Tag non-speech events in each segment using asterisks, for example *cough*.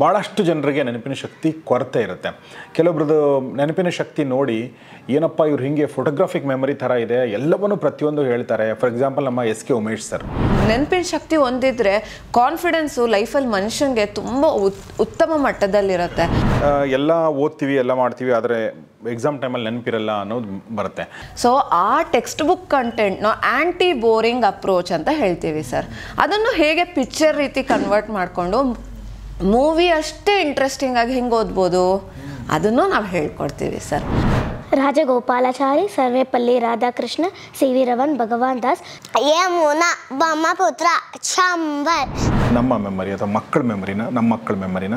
ಭಾಳಷ್ಟು ಜನರಿಗೆ ನೆನಪಿನ ಶಕ್ತಿ ಕೊರತೆ ಇರುತ್ತೆ ಕೆಲವೊಬ್ರದ್ದು ನೆನಪಿನ ಶಕ್ತಿ ನೋಡಿ ಏನಪ್ಪ ಇವ್ರು ಹಿಂಗೆ ಫೋಟೋಗ್ರಾಫಿಕ್ ಮೆಮೊರಿ ಥರ ಇದೆ ಎಲ್ಲವನ್ನೂ ಪ್ರತಿಯೊಂದು ಹೇಳ್ತಾರೆ ಫಾರ್ ಎಕ್ಸಾಂಪಲ್ ನಮ್ಮ ಎಸ್ ಕೆ ಉಮೇಶ್ ಸರ್ ನೆನಪಿನ ಶಕ್ತಿ ಹೊಂದಿದ್ರೆ ಕಾನ್ಫಿಡೆನ್ಸು ಲೈಫಲ್ಲಿ ಮನುಷ್ಯನಿಗೆ ತುಂಬ ಉತ್ತಮ ಮಟ್ಟದಲ್ಲಿರುತ್ತೆ ಎಲ್ಲ ಓದ್ತೀವಿ ಎಲ್ಲ ಮಾಡ್ತೀವಿ ಆದರೆ ಎಕ್ಸಾಮ್ ಟೈಮಲ್ಲಿ ನೆನಪಿರಲ್ಲ ಅನ್ನೋದು ಬರುತ್ತೆ ಸೊ ಆ ಟೆಕ್ಸ್ಟ್ ಬುಕ್ ಕಂಟೆಂಟ್ನ ಆ್ಯಂಟಿ ಬೋರಿಂಗ್ ಅಪ್ರೋಚ್ ಅಂತ ಹೇಳ್ತೀವಿ ಸರ್ ಅದನ್ನು ಹೇಗೆ ಪಿಕ್ಚರ್ ರೀತಿ ಕನ್ವರ್ಟ್ ಮಾಡಿಕೊಂಡು ಮೂವಿ ಅಷ್ಟೇ ಇಂಟ್ರೆಸ್ಟಿಂಗ್ ಆಗಿ ಹೆಂಗೆ ಓದ್ಬೋದು ಅದನ್ನು ನಾವು ಹೇಳ್ಕೊಡ್ತೀವಿ sir Rajagopalachari Sarvepalli Radhakrishna C V Raman Bhagwan Das Yamuna Brahmaputra ನಮ್ಮ ಮೆಮರಿ ಅಥವಾ ಮಕ್ಕಳ ಮೆಮರಿನ ನಮ್ಮ ಮಕ್ಕಳ ಮೆಮರಿನ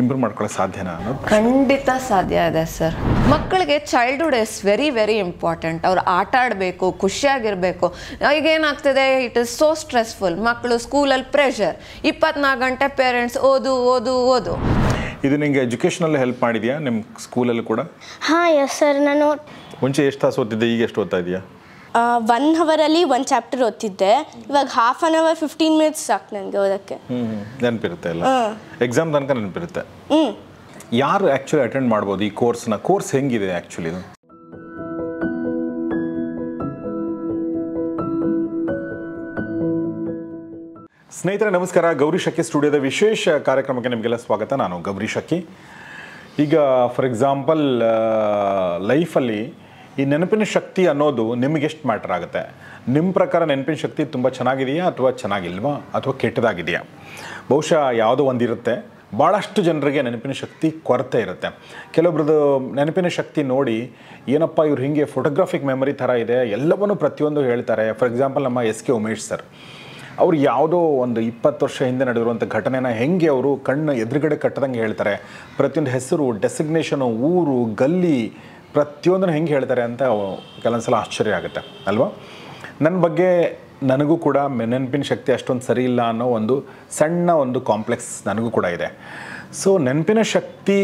ಇಂಪ್ರೂವ್ ಮಾಡ್ಕೊಳ್ಳೋ ಸಾಧ್ಯನಾ ಅನ್ನೋದು ಖಂಡಿತ ಸಾಧ್ಯ ಇದೆ ಸರ್ ಮಕ್ಕಳಿಗೆ childhood is very very important ಅವ್ರು ಆಟ ಆಡಬೇಕು ಖುಷಿಯಾಗಿರಬೇಕು ಏನಾಗ್ತದೆ ಇಟ್ ಇಸ್ ಸೋ ಸ್ಟ್ರೆಸ್ಫುಲ್ ಮಕ್ಕಳು ಸ್ಕೂಲಲ್ಲಿ ಪ್ರೆಷರ್ ಇಪ್ಪತ್ನಾಲ್ಕು ಗಂಟೆ ಪೇರೆಂಟ್ಸ್ ಓದು ಓದು ಓದು ಇದು ನಿಮಗೆ ಎಜುಕೇಷನಲ್ಲಿ ಹೆಲ್ಪ್ ಮಾಡಿದೆಯಾ ನಿಮ್ಮ ಸ್ಕೂಲಲ್ಲಿ ಕೂಡ ಹಾಂ ಎಸ್ ಸರ್ ನಾನು ಮುಂಚೆ ಎಷ್ಟು ತಾಸು ಓದ್ತಿದ್ದೆ ಈಗ ಎಷ್ಟು ಓದ್ತಾ ಇದೆಯಾ ಒನ್ ಅವರಲ್ಲಿ ಒಂದು ಚಾಪ್ಟರ್ ಓದ್ತಿದ್ದೆ ಇವಾಗ half an hour fifteen minutes ಸಾಕು ನನಗೆ ಓದೋಕ್ಕೆ ನೆನಪಿರುತ್ತೆ ಎಲ್ಲ ಎಕ್ಸಾಮ್ ತನಕ ನೆನಪಿರುತ್ತೆ ಯಾರು ಆ್ಯಕ್ಚುಲಿ ಅಟೆಂಡ್ ಮಾಡ್ಬೋದು ಈ ಕೋರ್ಸ್ನ ಕೋರ್ಸ್ ಹೆಂಗಿದೆ ಆ್ಯಕ್ಚುಲಿ ಸ್ನೇಹಿತರೆ ನಮಸ್ಕಾರ ಗೌರಿ ಶಕ್ಕಿ ಸ್ಟುಡಿಯೋದ ವಿಶೇಷ ಕಾರ್ಯಕ್ರಮಕ್ಕೆ ನಿಮಗೆಲ್ಲ ಸ್ವಾಗತ ನಾನು ಗೌರಿ ಶಕ್ಕಿ ಈಗ ಫಾರ್ ಎಕ್ಸಾಂಪಲ್ ಲೈಫಲ್ಲಿ ಈ ನೆನಪಿನ ಶಕ್ತಿ ಅನ್ನೋದು ನಿಮಗೆಷ್ಟು ಮ್ಯಾಟರ್ ಆಗುತ್ತೆ ನಿಮ್ಮ ಪ್ರಕಾರ ನೆನಪಿನ ಶಕ್ತಿ ತುಂಬ ಚೆನ್ನಾಗಿದೆಯಾ ಅಥವಾ ಚೆನ್ನಾಗಿಲ್ವಾ ಅಥವಾ ಕೆಟ್ಟದಾಗಿದೆಯಾ ಬಹುಶಃ ಯಾವುದೋ ಒಂದಿರುತ್ತೆ ಭಾಳಷ್ಟು ಜನರಿಗೆ ನೆನಪಿನ ಶಕ್ತಿ ಕೊರತೆ ಇರುತ್ತೆ ಕೆಲವೊಬ್ರದ್ದು ನೆನಪಿನ ಶಕ್ತಿ ನೋಡಿ ಏನಪ್ಪ ಇವರು ಹೀಗೆ ಫೋಟೋಗ್ರಾಫಿಕ್ ಮೆಮೊರಿ ಥರ ಇದೆ ಎಲ್ಲವನ್ನೂ ಪ್ರತಿಯೊಂದು ಹೇಳ್ತಾರೆ ಫಾರ್ ಎಕ್ಸಾಂಪಲ್ ನಮ್ಮ ಎಸ್ ಕೆ ಉಮೇಶ್ ಸರ್ ಅವ್ರು ಯಾವುದೋ ಒಂದು ಇಪ್ಪತ್ತು ವರ್ಷ ಹಿಂದೆ ನಡೆದಿರುವಂಥ ಘಟನೆನ ಹೆಂಗೆ ಅವರು ಕಣ್ಣು ಎದುರುಗಡೆ ಕಟ್ಟದಂಗೆ ಹೇಳ್ತಾರೆ ಪ್ರತಿಯೊಂದು ಹೆಸರು ಡೆಸಿಗ್ನೇಷನು ಊರು ಗಲ್ಲಿ ಪ್ರತಿಯೊಂದನ್ನು ಹೆಂಗೆ ಹೇಳ್ತಾರೆ ಅಂತ ಕೆಲವೊಂದು ಸಲ ಆಶ್ಚರ್ಯ ಆಗುತ್ತೆ ಅಲ್ವಾ ನನ್ನ ಬಗ್ಗೆ ನನಗೂ ಕೂಡ ನೆನಪಿನ ಶಕ್ತಿ ಅಷ್ಟೊಂದು ಸರಿ ಇಲ್ಲ ಅನ್ನೋ ಒಂದು ಸಣ್ಣ ಒಂದು ಕಾಂಪ್ಲೆಕ್ಸ್ ನನಗೂ ಕೂಡ ಇದೆ ಸೊ ನೆನಪಿನ ಶಕ್ತಿ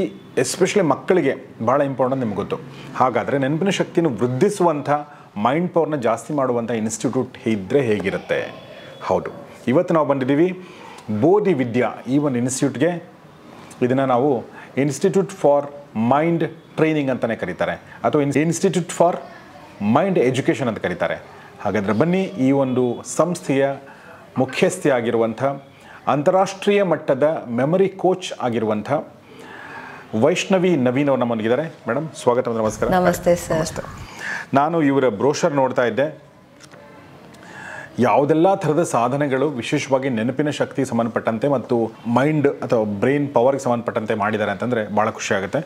ಎಸ್ಪೆಷಲಿ ಮಕ್ಕಳಿಗೆ ಭಾಳ ಇಂಪಾರ್ಟೆಂಟ್ ನಿಮ್ಗೆ ಗೊತ್ತು ಹಾಗಾದರೆ ನೆನಪಿನ ಶಕ್ತಿಯನ್ನು ವೃದ್ಧಿಸುವಂಥ ಮೈಂಡ್ ಪವರ್ನ ಜಾಸ್ತಿ ಮಾಡುವಂಥ ಇನ್ಸ್ಟಿಟ್ಯೂಟ್ ಇದ್ದರೆ ಹೇಗಿರುತ್ತೆ ಹೌದು ಇವತ್ತು ನಾವು ಬಂದಿದ್ದೀವಿ ಬೋಧಿ ವಿದ್ಯಾ ಈ ಒಂದು ಇನ್ಸ್ಟಿಟ್ಯೂಟ್ಗೆ ಇದನ್ನು ನಾವು ಇನ್ಸ್ಟಿಟ್ಯೂಟ್ ಫಾರ್ ಮೈಂಡ್ ಟ್ರೈನಿಂಗ್ ಅಂತಲೇ ಕರೀತಾರೆ ಅಥವಾ ಇನ್ಸ್ಟಿಟ್ಯೂಟ್ ಫಾರ್ ಮೈಂಡ್ ಎಜುಕೇಷನ್ ಅಂತ ಕರೀತಾರೆ ಹಾಗಾದರೆ ಬನ್ನಿ ಈ ಒಂದು ಸಂಸ್ಥೆಯ ಮುಖ್ಯಸ್ಥೆಯಾಗಿರುವಂಥ ಅಂತಾರಾಷ್ಟ್ರೀಯ ಮಟ್ಟದ ಮೆಮೊರಿ ಕೋಚ್ ಆಗಿರುವಂಥ ವೈಷ್ಣವಿ ನವೀನ್ ಅವರು ನಮ್ಮೊಂದಿಗಿದ್ದಾರೆ ಮೇಡಮ್ ಸ್ವಾಗತ ನಮಸ್ಕಾರ ನಮಸ್ತೆ ನಮಸ್ತೆ ನಾನು ಇವರ ಬ್ರೋಷರ್ ನೋಡ್ತಾ ಇದ್ದೆ ಯಾವುದೆಲ್ಲ ಥರದ ಸಾಧನೆಗಳು ವಿಶೇಷವಾಗಿ ನೆನಪಿನ ಶಕ್ತಿ ಸಂಬಂಧಪಟ್ಟಂತೆ ಮತ್ತು ಮೈಂಡ್ ಅಥವಾ ಬ್ರೈನ್ ಪವರ್ಗೆ ಸಂಬಂಧಪಟ್ಟಂತೆ ಮಾಡಿದ್ದಾರೆ ಅಂತಂದರೆ ಭಾಳ ಖುಷಿಯಾಗುತ್ತೆ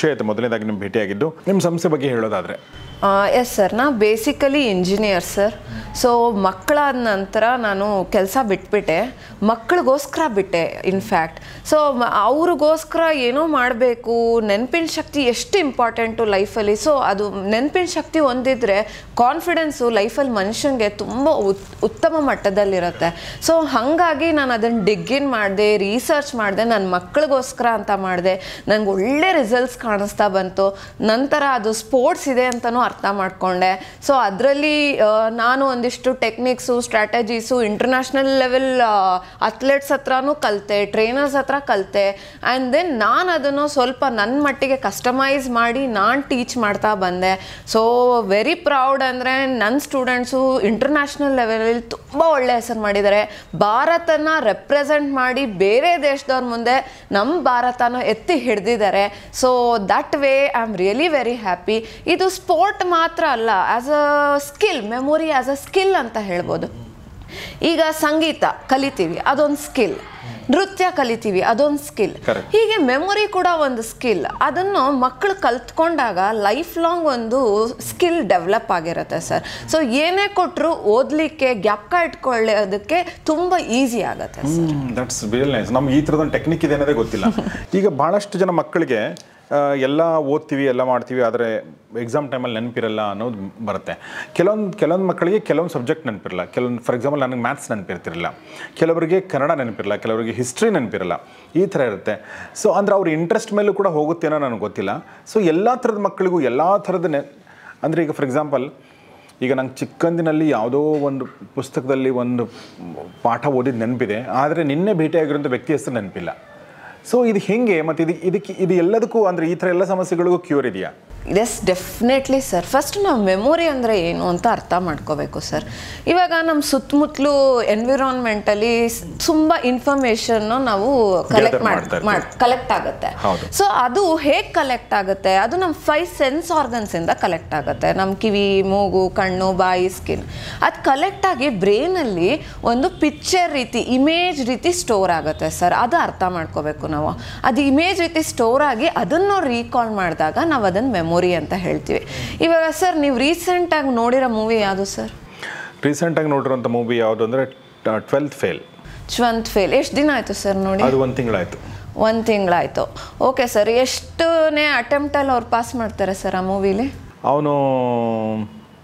ಖುಷಿ ಆಯಿತು ಮೊದಲನೇದಾಗಿ ನಿಮ್ಮ ಭೇಟಿಯಾಗಿದ್ದು ನಿಮ್ಮ ಸಂಸ್ಥೆ ಬಗ್ಗೆ ಹೇಳೋದಾದರೆ ಎಸ್ ಸರ್ ನಾ ಬೇಸಿಕಲಿ ಇಂಜಿನಿಯರ್ ಸರ್ ಸೊ ಮಕ್ಕಳಾದ ನಂತರ ನಾನು ಕೆಲಸ ಬಿಟ್ಬಿಟ್ಟೆ ಮಕ್ಕಳಿಗೋಸ್ಕರ ಬಿಟ್ಟೆ ಇನ್ಫ್ಯಾಕ್ಟ್ ಸೊ ಅವ್ರಿಗೋಸ್ಕರ ಏನೋ ಮಾಡಬೇಕು ನೆನಪಿನ ಶಕ್ತಿ ಎಷ್ಟು ಇಂಪಾರ್ಟೆಂಟು ಲೈಫಲ್ಲಿ ಸೊ ಅದು ನೆನಪಿನ ಶಕ್ತಿ ಹೊಂದಿದ್ರೆ ಕಾನ್ಫಿಡೆನ್ಸು ಲೈಫಲ್ಲಿ ಮನುಷ್ಯನಿಗೆ ತುಂಬ ಉತ್ ಉತ್ತಮ ಮಟ್ಟದಲ್ಲಿರುತ್ತೆ ಸೊ ಹಾಗಾಗಿ ನಾನು ಅದನ್ನು ಡಿಗ್ಗಿನ್ ಮಾಡಿದೆ ರಿಸರ್ಚ್ ಮಾಡಿದೆ ನನ್ನ ಮಕ್ಕಳಿಗೋಸ್ಕರ ಅಂತ ಮಾಡಿದೆ ನನಗೆ ಒಳ್ಳೆ ರಿಸಲ್ಟ್ಸ್ ಕಾಣಿಸ್ತಾ ಬಂತು ನಂತರ ಅದು ಸ್ಪೋರ್ಟ್ಸ್ ಇದೆ ಅಂತಲೂ ಅರ್ಥ ಮಾಡಿಕೊಂಡೆ ಸೊ ಅದರಲ್ಲಿ ನಾನು ಒಂದಿಷ್ಟು techniques strategies international level athletes ಹತ್ರನೂ ಕಲಿತೆ ಟ್ರೈನರ್ಸ್ ಹತ್ರ ಕಲಿತೆ ಆ್ಯಂಡ್ ದೆನ್ ನಾನು ಅದನ್ನು ಸ್ವಲ್ಪ ನನ್ನ ಮಟ್ಟಿಗೆ ಕಸ್ಟಮೈಸ್ ಮಾಡಿ ನಾನು ಟೀಚ್ ಮಾಡ್ತಾ ಬಂದೆ ಸೊ ವೆರಿ ಪ್ರೌಡ್ ಅಂದರೆ ನನ್ನ ಸ್ಟೂಡೆಂಟ್ಸು ಇಂಟರ್ನ್ಯಾಷನಲ್ ಲೆವೆಲಲ್ಲಿ ತುಂಬ ಒಳ್ಳೆ ಹೆಸರು ಮಾಡಿದ್ದಾರೆ ಭಾರತನ ರೆಪ್ರೆಸೆಂಟ್ ಮಾಡಿ ಬೇರೆ ದೇಶದವ್ರ ಮುಂದೆ ನಮ್ಮ ಭಾರತನ ಎತ್ತಿ ಹಿಡ್ದಿದ್ದಾರೆ so that way I am really very happy ಇದು ಸ್ಪೋರ್ಟ್ ಮಾತ್ರ ಅಲ್ಲ as a skill memory as a skill ಅಂತ ಹೇಳ್ಬೋದು ಈಗ ಸಂಗೀತ ಕಲಿತೀವಿ ಅದೊಂದು ಸ್ಕಿಲ್ ನೃತ್ಯ ಕಲಿತೀವಿ ಅದೊಂದು ಸ್ಕಿಲ್ ಹೀಗೆ ಮೆಮೊರಿ ಕೂಡ ಒಂದು ಸ್ಕಿಲ್ ಅದನ್ನು ಮಕ್ಕಳು ಕಲ್ತ್ಕೊಂಡಾಗ ಲೈಫ್ ಲಾಂಗ್ ಒಂದು ಸ್ಕಿಲ್ ಡೆವಲಪ್ ಆಗಿರುತ್ತೆ ಸರ್ ಸೊ ಏನೇ ಕೊಟ್ಟರು ಓದಲಿಕ್ಕೆ ಜ್ಞಾಪಕ ಇಟ್ಕೊಳ್ಳೋದಕ್ಕೆ ತುಂಬ ಈಸಿ ಆಗುತ್ತೆ ದಟ್ಸ್ ನಮ್ಗೆ ಈ ಥರದೊಂದು ಟೆಕ್ನಿಕ್ ಇದೆ ಅನ್ನೋದೇ ಗೊತ್ತಿಲ್ಲ ಈಗ ಬಹಳಷ್ಟು ಜನ ಮಕ್ಕಳಿಗೆ ಎಲ್ಲ ಓದ್ತೀವಿ ಎಲ್ಲ ಮಾಡ್ತೀವಿ ಆದರೆ ಎಕ್ಸಾಮ್ ಟೈಮಲ್ಲಿ ನೆನಪಿರಲ್ಲ ಅನ್ನೋದು ಬರುತ್ತೆ ಕೆಲವೊಂದು ಕೆಲವೊಂದು ಮಕ್ಕಳಿಗೆ ಕೆಲವೊಂದು ಸಬ್ಜೆಕ್ಟ್ ನೆನಪಿರಲ್ಲ ಕೆಲವೊಂದು ಫಾರ್ ಎಕ್ಸಾಂಪಲ್ ನನಗೆ ಮ್ಯಾಥ್ಸ್ ನೆನಪಿರ್ತಿರಲ್ಲ ಕೆಲವರಿಗೆ ಕನ್ನಡ ನೆನಪಿರಲ್ಲ ಕೆಲವರಿಗೆ ಹಿಸ್ಟ್ರಿ ನೆನಪಿರಲ್ಲ ಈ ಥರ ಇರುತ್ತೆ ಸೊ ಅಂದರೆ ಅವ್ರ ಇಂಟ್ರೆಸ್ಟ್ ಮೇಲೂ ಕೂಡ ಹೋಗುತ್ತೆ ಅನ್ನೋ ನನಗೆ ಗೊತ್ತಿಲ್ಲ ಸೊ ಎಲ್ಲ ಥರದ ಮಕ್ಕಳಿಗೂ ಎಲ್ಲ ಥರದ ನೆ ಅಂದರೆ ಈಗ ಫಾರ್ ಎಕ್ಸಾಂಪಲ್ ಈಗ ನಂಗೆ ಚಿಕ್ಕಂದಿನಲ್ಲಿ ಯಾವುದೋ ಒಂದು ಪುಸ್ತಕದಲ್ಲಿ ಒಂದು ಪಾಠ ಓದಿದ್ದು ನೆನಪಿದೆ ಆದರೆ ನಿನ್ನೆ ಭೇಟಿಯಾಗಿರೋಂಥ ವ್ಯಕ್ತಿ ಹೆಸರು ನೆನಪಿಲ್ಲ ಸೊ ಇದು ಹೆಂಗೆ ಮತ್ತೆ ಇದು ಇದಕ್ಕೆ ಇದು ಎಲ್ಲದಕ್ಕೂ ಅಂದ್ರೆ ಈ ತರ ಎಲ್ಲ ಸಮಸ್ಯೆಗಳಿಗೂ ಕ್ಯೂರ್ ಇದೆಯಾ ಎಸ್ ಡೆಫಿನೆಟ್ಲಿ ಸರ್ ಫಸ್ಟ್ ನಾವು ಮೆಮೊರಿ ಅಂದರೆ ಏನು ಅಂತ ಅರ್ಥ ಮಾಡ್ಕೋಬೇಕು ಸರ್ ಇವಾಗ ನಮ್ಮ ಸುತ್ತಮುತ್ತಲು ಎನ್ವಿರಾನ್ಮೆಂಟಲ್ಲಿ ತುಂಬ ಇನ್ಫಾರ್ಮೇಷನ್ನು ನಾವು ಕಲೆಕ್ಟ್ ಮಾಡಿ ಕಲೆಕ್ಟ್ ಆಗುತ್ತೆ ಸೊ ಅದು ಹೇಗೆ ಕಲೆಕ್ಟ್ ಆಗುತ್ತೆ ಅದು ನಮ್ಮ ಫೈವ್ ಸೆನ್ಸ್ ಆರ್ಗನ್ಸ್ ಇಂದ ಕಲೆಕ್ಟ್ ಆಗುತ್ತೆ ನಮ್ಮ ಕಿವಿ ಮೂಗು ಕಣ್ಣು ಬಾಯಿ ಸ್ಕಿನ್ ಅದು ಕಲೆಕ್ಟಾಗಿ ಬ್ರೈನಲ್ಲಿ ಒಂದು ಪಿಕ್ಚರ್ ರೀತಿ ಇಮೇಜ್ ರೀತಿ ಸ್ಟೋರ್ ಆಗುತ್ತೆ ಸರ್ ಅದು ಅರ್ಥ ಮಾಡ್ಕೋಬೇಕು ನಾವು ಅದು ಇಮೇಜ್ ರೀತಿ ಸ್ಟೋರ್ ಆಗಿ ಅದನ್ನು ರೀಕಾಲ್ ಮಾಡಿದಾಗ ನಾವು ಅದನ್ನು ಮೆಮೊರಿ ಅಂತ ಹೇಳ್ತೀವಿ ಇವಾಗ ಸರ್ ನೀವು ರೀಸೆಂಟಾಗಿ ನೋಡಿರೋ ಮೂವಿ ಯಾವುದು ಸರ್ ರೀಸೆಂಟಾಗಿ ನೋಡಿರೋಂಥ ಮೂವಿ ಯಾವುದು ಅಂದ್ರೆ ಟ್ವೆಲ್ತ್ ಫೇಲ್ ಟ್ವೆಲ್ತ್ ಫೇಲ್ ಎಷ್ಟು ದಿನ ಆಯ್ತು ಸರ್ ನೋಡಿ ಅದು ಒಂದು ತಿಂಗಳಾಯಿತು ಒಂದು ತಿಂಗಳಾಯಿತು ಓಕೆ ಸರ್ ಎಷ್ಟನೇ ಅಟೆಂಪ್ಟಲ್ಲಿ ಅವ್ರು ಪಾಸ್ ಮಾಡ್ತಾರೆ ಸರ್ ಆ ಮೂವಿಲಿ ಅವನು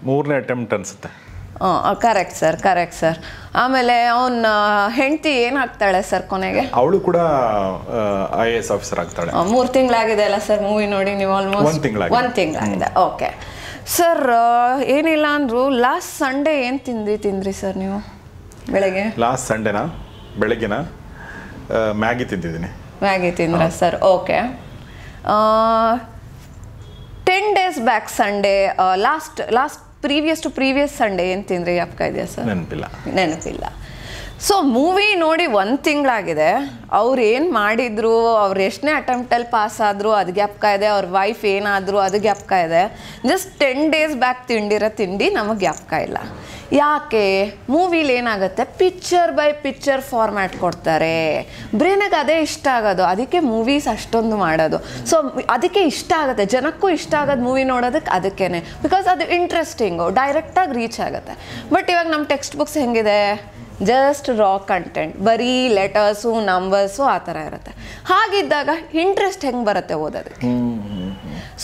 ಮೂರನೇ ಅಟೆಂಪ್ಟ್ ಅನ್ಸುತ್ತೆ ಹಾಂ ಕರೆಕ್ಟ್ ಸರ್ ಕರೆಕ್ಟ್ ಸರ್ ಆಮೇಲೆ ಅವನ ಹೆಂಡತಿ ಏನಾಗ್ತಾಳೆ ಸರ್ ಕೊನೆಗೆ ಅವಳು ಕೂಡ ಐ ಎಸ್ ಆಫೀಸರ್ ಆಗ್ತಾಳೆ ಮೂರು ತಿಂಗಳಾಗಿದೆ ಅಲ್ಲ ಸರ್ ಮೂವಿ ನೋಡಿ ನೀವು ಆಲ್ಮೋಸ್ಟ್ ಒಂದು ತಿಂಗಳ ತಿಂಗಳಾಗಿದೆ ಓಕೆ ಸರ್ ಏನಿಲ್ಲ ಅಂದ್ರು ಲಾಸ್ಟ್ ಸಂಡೇ ಏನು ತಿಂದ್ರಿ ತಿಂದ್ರಿ ಸರ್ ನೀವು ಬೆಳಗ್ಗೆ ಲಾಸ್ಟ್ ಸಂಡೇನಾ ಬೆಳಗ್ಗೆನ ಮ್ಯಾಗಿ ತಿಂದಿದ್ದೀನಿ ಮ್ಯಾಗಿ ತಿಂದ್ರ sir okay ten days back Sunday last last previous to previous Sunday ಏನು ತಿಂದ್ರೆ ಜ್ಞಾಪಕ ಇದೆಯಾ ಸರ್ ನೆನಪಿಲ್ಲ ನೆನಪಿಲ್ಲ ಸೊ ಮೂವಿ ನೋಡಿ ಒಂದು ತಿಂಗಳಾಗಿದೆ ಅವ್ರು ಏನು ಮಾಡಿದ್ರು ಅವ್ರು ಎಷ್ಟನೇ ಅಟೆಂಪ್ಟಲ್ಲಿ ಪಾಸ್ ಆದ್ರು ಅದು ಗ್ಯಾಪ್ಕ ಇದೆ ಅವ್ರ ವೈಫ್ ಏನಾದರೂ ಅದು ಗ್ಯಾಪ್ಕ ಇದೆ ಜಸ್ಟ್ ಟೆನ್ ಡೇಸ್ ಬ್ಯಾಕ್ ತಿಂಡಿರೋ ತಿಂಡಿ ನಮಗೆ ಗ್ಯಾಪ್ಕ ಇಲ್ಲ ಯಾಕೆ ಮೂವಿಲಿ ಏನಾಗುತ್ತೆ ಪಿಕ್ಚರ್ ಬೈ ಪಿಕ್ಚರ್ ಫಾರ್ಮ್ಯಾಟ್ ಕೊಡ್ತಾರೆ ಬ್ರೇನಾಗ ಅದೇ ಇಷ್ಟ ಆಗೋದು ಅದಕ್ಕೆ ಮೂವೀಸ್ ಅಷ್ಟೊಂದು ಮಾಡೋದು ಸೊ ಅದಕ್ಕೆ ಇಷ್ಟ ಆಗುತ್ತೆ ಜನಕ್ಕೂ ಇಷ್ಟ ಆಗೋದು ಮೂವಿ ನೋಡೋದಕ್ಕೆ ಅದಕ್ಕೇ ಬಿಕಾಸ್ ಅದು ಇಂಟ್ರೆಸ್ಟಿಂಗು ಡೈರೆಕ್ಟಾಗಿ ರೀಚ್ ಆಗುತ್ತೆ ಬಟ್ ಇವಾಗ ನಮ್ಮ ಟೆಕ್ಸ್ಟ್ ಬುಕ್ಸ್ ಹೆಂಗಿದೆ ಜಸ್ಟ್ ರಾ ಕಂಟೆಂಟ್ ಬರೀ ಲೆಟರ್ಸು ನಂಬರ್ಸು ಆ ಥರ ಇರುತ್ತೆ ಹಾಗಿದ್ದಾಗ ಇಂಟ್ರೆಸ್ಟ್ ಹೆಂಗೆ ಬರುತ್ತೆ ಓದೋದಕ್ಕೆ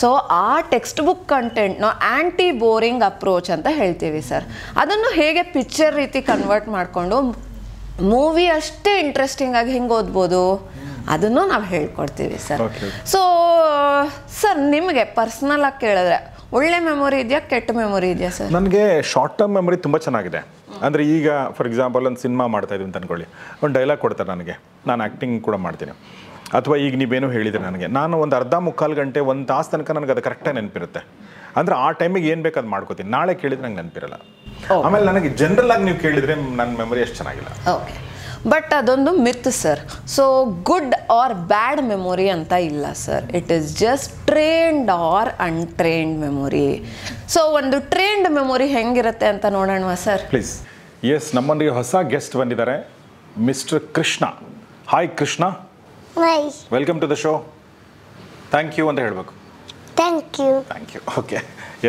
ಸೊ ಆ ಟೆಕ್ಸ್ಟ್ ಬುಕ್ ಕಂಟೆಂಟ್ನ ಆ್ಯಂಟಿ ಬೋರಿಂಗ್ ಅಪ್ರೋಚ್ ಅಂತ ಹೇಳ್ತೀವಿ ಸರ್ ಅದನ್ನು ಹೇಗೆ ಪಿಕ್ಚರ್ ರೀತಿ ಕನ್ವರ್ಟ್ ಮಾಡಿಕೊಂಡು ಮೂವಿ ಅಷ್ಟೇ ಇಂಟ್ರೆಸ್ಟಿಂಗ್ ಆಗಿ ಹೆಂಗೆ ಓದ್ಬೋದು ಅದನ್ನು ನಾವು ಹೇಳ್ಕೊಡ್ತೀವಿ ಸರ್ ಸೊ ಸರ್ ನಿಮಗೆ ಪರ್ಸ್ನಲ್ ಆಗಿ ಕೇಳಿದ್ರೆ ಒಳ್ಳೆ ಮೆಮೊರಿ ಇದೆಯಾ ಕೆಟ್ಟ ಮೆಮೊರಿ ಇದೆಯಾ ಸರ್ ನನಗೆ ಶಾರ್ಟ್ ಟರ್ಮ್ ಮೆಮೊರಿ ತುಂಬ ಚೆನ್ನಾಗಿದೆ ಅಂದರೆ ಈಗ ಫಾರ್ ಎಕ್ಸಾಂಪಲ್ ಒಂದು ಸಿನಿಮಾ ಇದ್ದೀನಿ ಅಂತ ಅಂದ್ಕೊಳ್ಳಿ ಒಂದು ಡೈಲಾಗ್ ಕೊಡ್ತಾರೆ ನನಗೆ ನಾನು ಆ್ಯಕ್ಟಿಂಗ್ ಕೂಡ ಮಾಡ್ತೀನಿ ಅಥವಾ ಈಗ ನೀವೇನು ಹೇಳಿದ್ರೆ ನನಗೆ ನಾನು ಒಂದು ಅರ್ಧ ಮುಕ್ಕಾಲು ಗಂಟೆ ಒಂದು ತಾಸು ತನಕ ನನಗೆ ಅದು ಕರೆಕ್ಟಾಗಿ ನೆನಪಿರುತ್ತೆ ಅಂದರೆ ಆ ಟೈಮಿಗೆ ಏನು ಬೇಕು ಅದು ಮಾಡ್ಕೋತೀನಿ ನಾಳೆ ಕೇಳಿದ್ರೆ ನಂಗೆ ನೆನಪಿರಲ್ಲ ಆಮೇಲೆ ನನಗೆ ಜನರಲ್ ಆಗಿ ನೀವು ಕೇಳಿದರೆ ನನ್ನ ಮೆಮೊರಿ ಎಷ್ಟು ಚೆನ್ನಾಗಿಲ್ಲ ಓಕೆ ಬಟ್ ಅದೊಂದು myth sir so good or bad memory ಅಂತ ಇಲ್ಲ sir it is just trained or untrained memory so ಒಂದು ಟ್ರೇನ್ಡ್ ಮೆಮೊರಿ ಹೆಂಗಿರುತ್ತೆ ಅಂತ ನೋಡೋಣವಾ ಸರ್ ಪ್ಲೀಸ್ ಎಸ್ ನಮ್ಮೊಂದಿಗೆ ಹೊಸ ಗೆಸ್ಟ್ ಬಂದಿದ್ದಾರೆ mister Krishna hi Krishna welcome to the show thank you ಅಂತ ಹೇಳಬೇಕು thank you thank you okay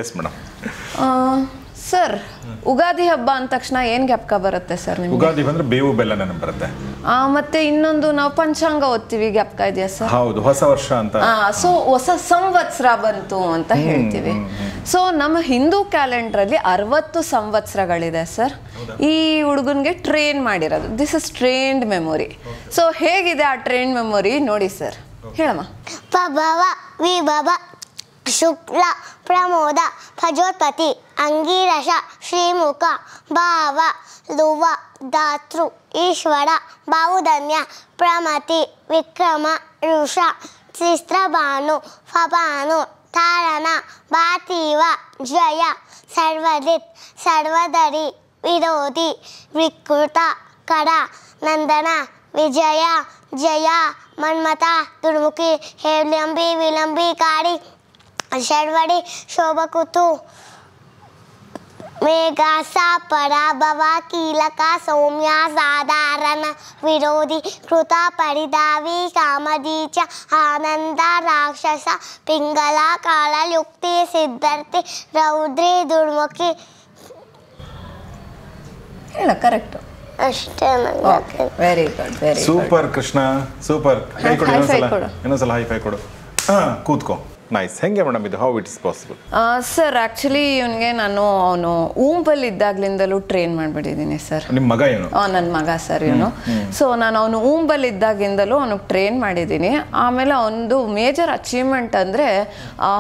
yes madam sir Ugadi ಹಬ್ಬ ಅಂದ ತಕ್ಷಣ ಏನ್ ಗ್ಯಾಪ್ಕ ಬರುತ್ತೆ ಸರ್ ನಿಮ್ಗೆ ಉಗಾದಿ ಬಂದ್ರೆ ಬೇವು ಬೆಲ್ಲ ನೆನಪು ಬರುತ್ತೆ ಮತ್ತೆ ಇನ್ನೊಂದು ನಾವು ಪಂಚಾಂಗ ಓದ್ತೀವಿ ಗ್ಯಾಪ್ಕ ಇದೆಯಾ ಸರ್ ಹೌದು ಹೊಸ ವರ್ಷ ಅಂತ ಸೊ ಹೊಸ ಸಂವತ್ಸರ ಬಂತು ಅಂತ ಹೇಳ್ತೀವಿ ಸೊ ನಮ್ಮ ಹಿಂದೂ ಕ್ಯಾಲೆಂಡರ್ ಅಲ್ಲಿ ಅರವತ್ತು ಸಂವತ್ಸರಗಳಿದೆ ಸರ್ ಈ ಹುಡುಗನ್ಗೆ ಟ್ರೈನ್ ಮಾಡಿರೋದು this is trained memory so ಹೇಗಿದೆ ಆ ಟ್ರೈನ್ ಮೆಮೊರಿ ನೋಡಿ ಸರ್ ಹೇಳಮ್ಮ శుక్ల ప్రమోద భజోత్పతి అంగీరస శ్రీముఖ భావ లువ దాతృ ఈశ్వర బౌధన్య ప్రమతి విక్రమ ఋష శిస్త్రభాను ఫబాను తారణ భాతీవ జయ సర్వదిత్ సర్వధరి విరోధి వికృత కడ నందన విజయ జయ మన్మత దుర్ముఖి హేలంబి విలంబి కాళి षडवड़ी शोभकुतु मेघसा पराभव कीलका सौम्या साधारण विरोधी कृता परिदावी कामदी च आनन्द राक्षस पिङ्गल कालयुक्ति सिद्धर्ति रौद्री ದುರ್ಮುಖಿ ಹೇಳ ಕರೆಕ್ಟ್ ಅಷ್ಟೇ okay very good very super Krishna super high ಕೊಡು ಇನ್ನೊಂದ್ಸಲ ಇನ್ನೊಂದ್ಸಲ ಹೈ ಫೈ ಕೊಡು ಕೂತ್ಕೋ ನೈಸ್ ಹೆಂಗೆ ಮೇಡಮ್ ಇದು how it is possible sir actually ಇವನಿಗೆ ನಾನು ಅವನು ಊಂಪಲ್ಲಿ ಇದ್ದಾಗ್ಲಿಂದಲೂ ಟ್ರೈನ್ ಮಾಡಿಬಿಟ್ಟಿದ್ದೀನಿ ಸರ್ ನಿಮ್ಮ ಮಗ ಇವನು ನನ್ನ ಮಗ ಸರ್ ಇವನು ಸೊ ನಾನು ಅವನು ಊಂಬಲ್ಲಿ ಇದ್ದಾಗಿಂದಲೂ ಅವನಿಗೆ ಟ್ರೈನ್ ಮಾಡಿದ್ದೀನಿ ಆಮೇಲೆ ಅವನದು ಮೇಜರ್ ಅಚೀವ್ಮೆಂಟ್ ಅಂದರೆ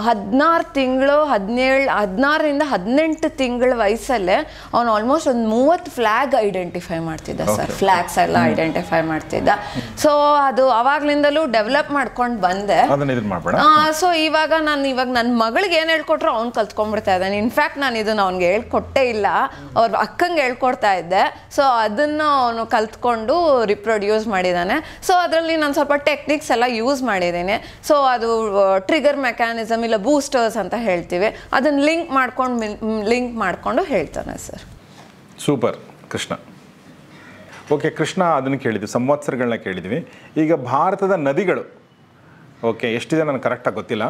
ಹದಿನಾರು ತಿಂಗಳು ಹದಿನೇಳು ಹದಿನಾರರಿಂದ ಹದಿನೆಂಟು ತಿಂಗಳ ವಯಸ್ಸಲ್ಲೇ ಅವನು ಆಲ್ಮೋಸ್ಟ್ ಒಂದು ಮೂವತ್ತು ಫ್ಲ್ಯಾಗ್ ಐಡೆಂಟಿಫೈ ಮಾಡ್ತಿದ್ದ ಸರ್ ಫ್ಲ್ಯಾಗ್ಸ್ ಎಲ್ಲ ಐಡೆಂಟಿಫೈ ಮಾಡ್ತಿದ್ದ ಸೊ ಅದು ಅವಾಗ್ಲಿಂದಲೂ ಡೆವಲಪ್ ಮಾಡ್ಕೊಂಡು ಬಂದೆ ಸೊ ಈ ಇವಾಗ ನಾನು ಇವಾಗ ನನ್ನ ಮಗಳಿಗೆ ಏನು ಹೇಳ್ಕೊಟ್ರು ಅವ್ನು ಕಲ್ತ್ಕೊಂಡ್ಬಿಡ್ತಾ ಇದ್ದಾನೆ ಇನ್ಫ್ಯಾಕ್ಟ್ ನಾನು ಇದನ್ನು ಅವ್ನಿಗೆ ಹೇಳ್ಕೊಟ್ಟೇ ಇಲ್ಲ ಅವ್ರ ಅಕ್ಕಂಗೆ ಹೇಳ್ಕೊಡ್ತಾ ಇದ್ದೆ ಸೊ ಅದನ್ನು ಅವನು ಕಲ್ತ್ಕೊಂಡು ರಿಪ್ರೊಡ್ಯೂಸ್ ಮಾಡಿದ್ದಾನೆ ಸೊ ಅದರಲ್ಲಿ ನಾನು ಸ್ವಲ್ಪ ಟೆಕ್ನಿಕ್ಸ್ ಎಲ್ಲ ಯೂಸ್ ಮಾಡಿದ್ದೀನಿ ಸೊ ಅದು ಟ್ರಿಗರ್ ಮೆಕ್ಯಾನಿಸಮ್ ಇಲ್ಲ ಬೂಸ್ಟರ್ಸ್ ಅಂತ ಹೇಳ್ತೀವಿ ಅದನ್ನು ಲಿಂಕ್ ಮಾಡ್ಕೊಂಡು ಲಿಂಕ್ ಮಾಡಿಕೊಂಡು ಹೇಳ್ತಾನೆ sir super Krishna okay Krishna ಅದನ್ನು ಕೇಳಿದ್ವಿ ಸಂವತ್ಸರಗಳನ್ನ ಕೇಳಿದ್ವಿ ಈಗ ಭಾರತದ ನದಿಗಳು ಓಕೆ ಎಷ್ಟಿದೆ ನನಗೆ ಕರೆಕ್ಟಾಗಿ ಗೊತ್ತಿಲ್ಲ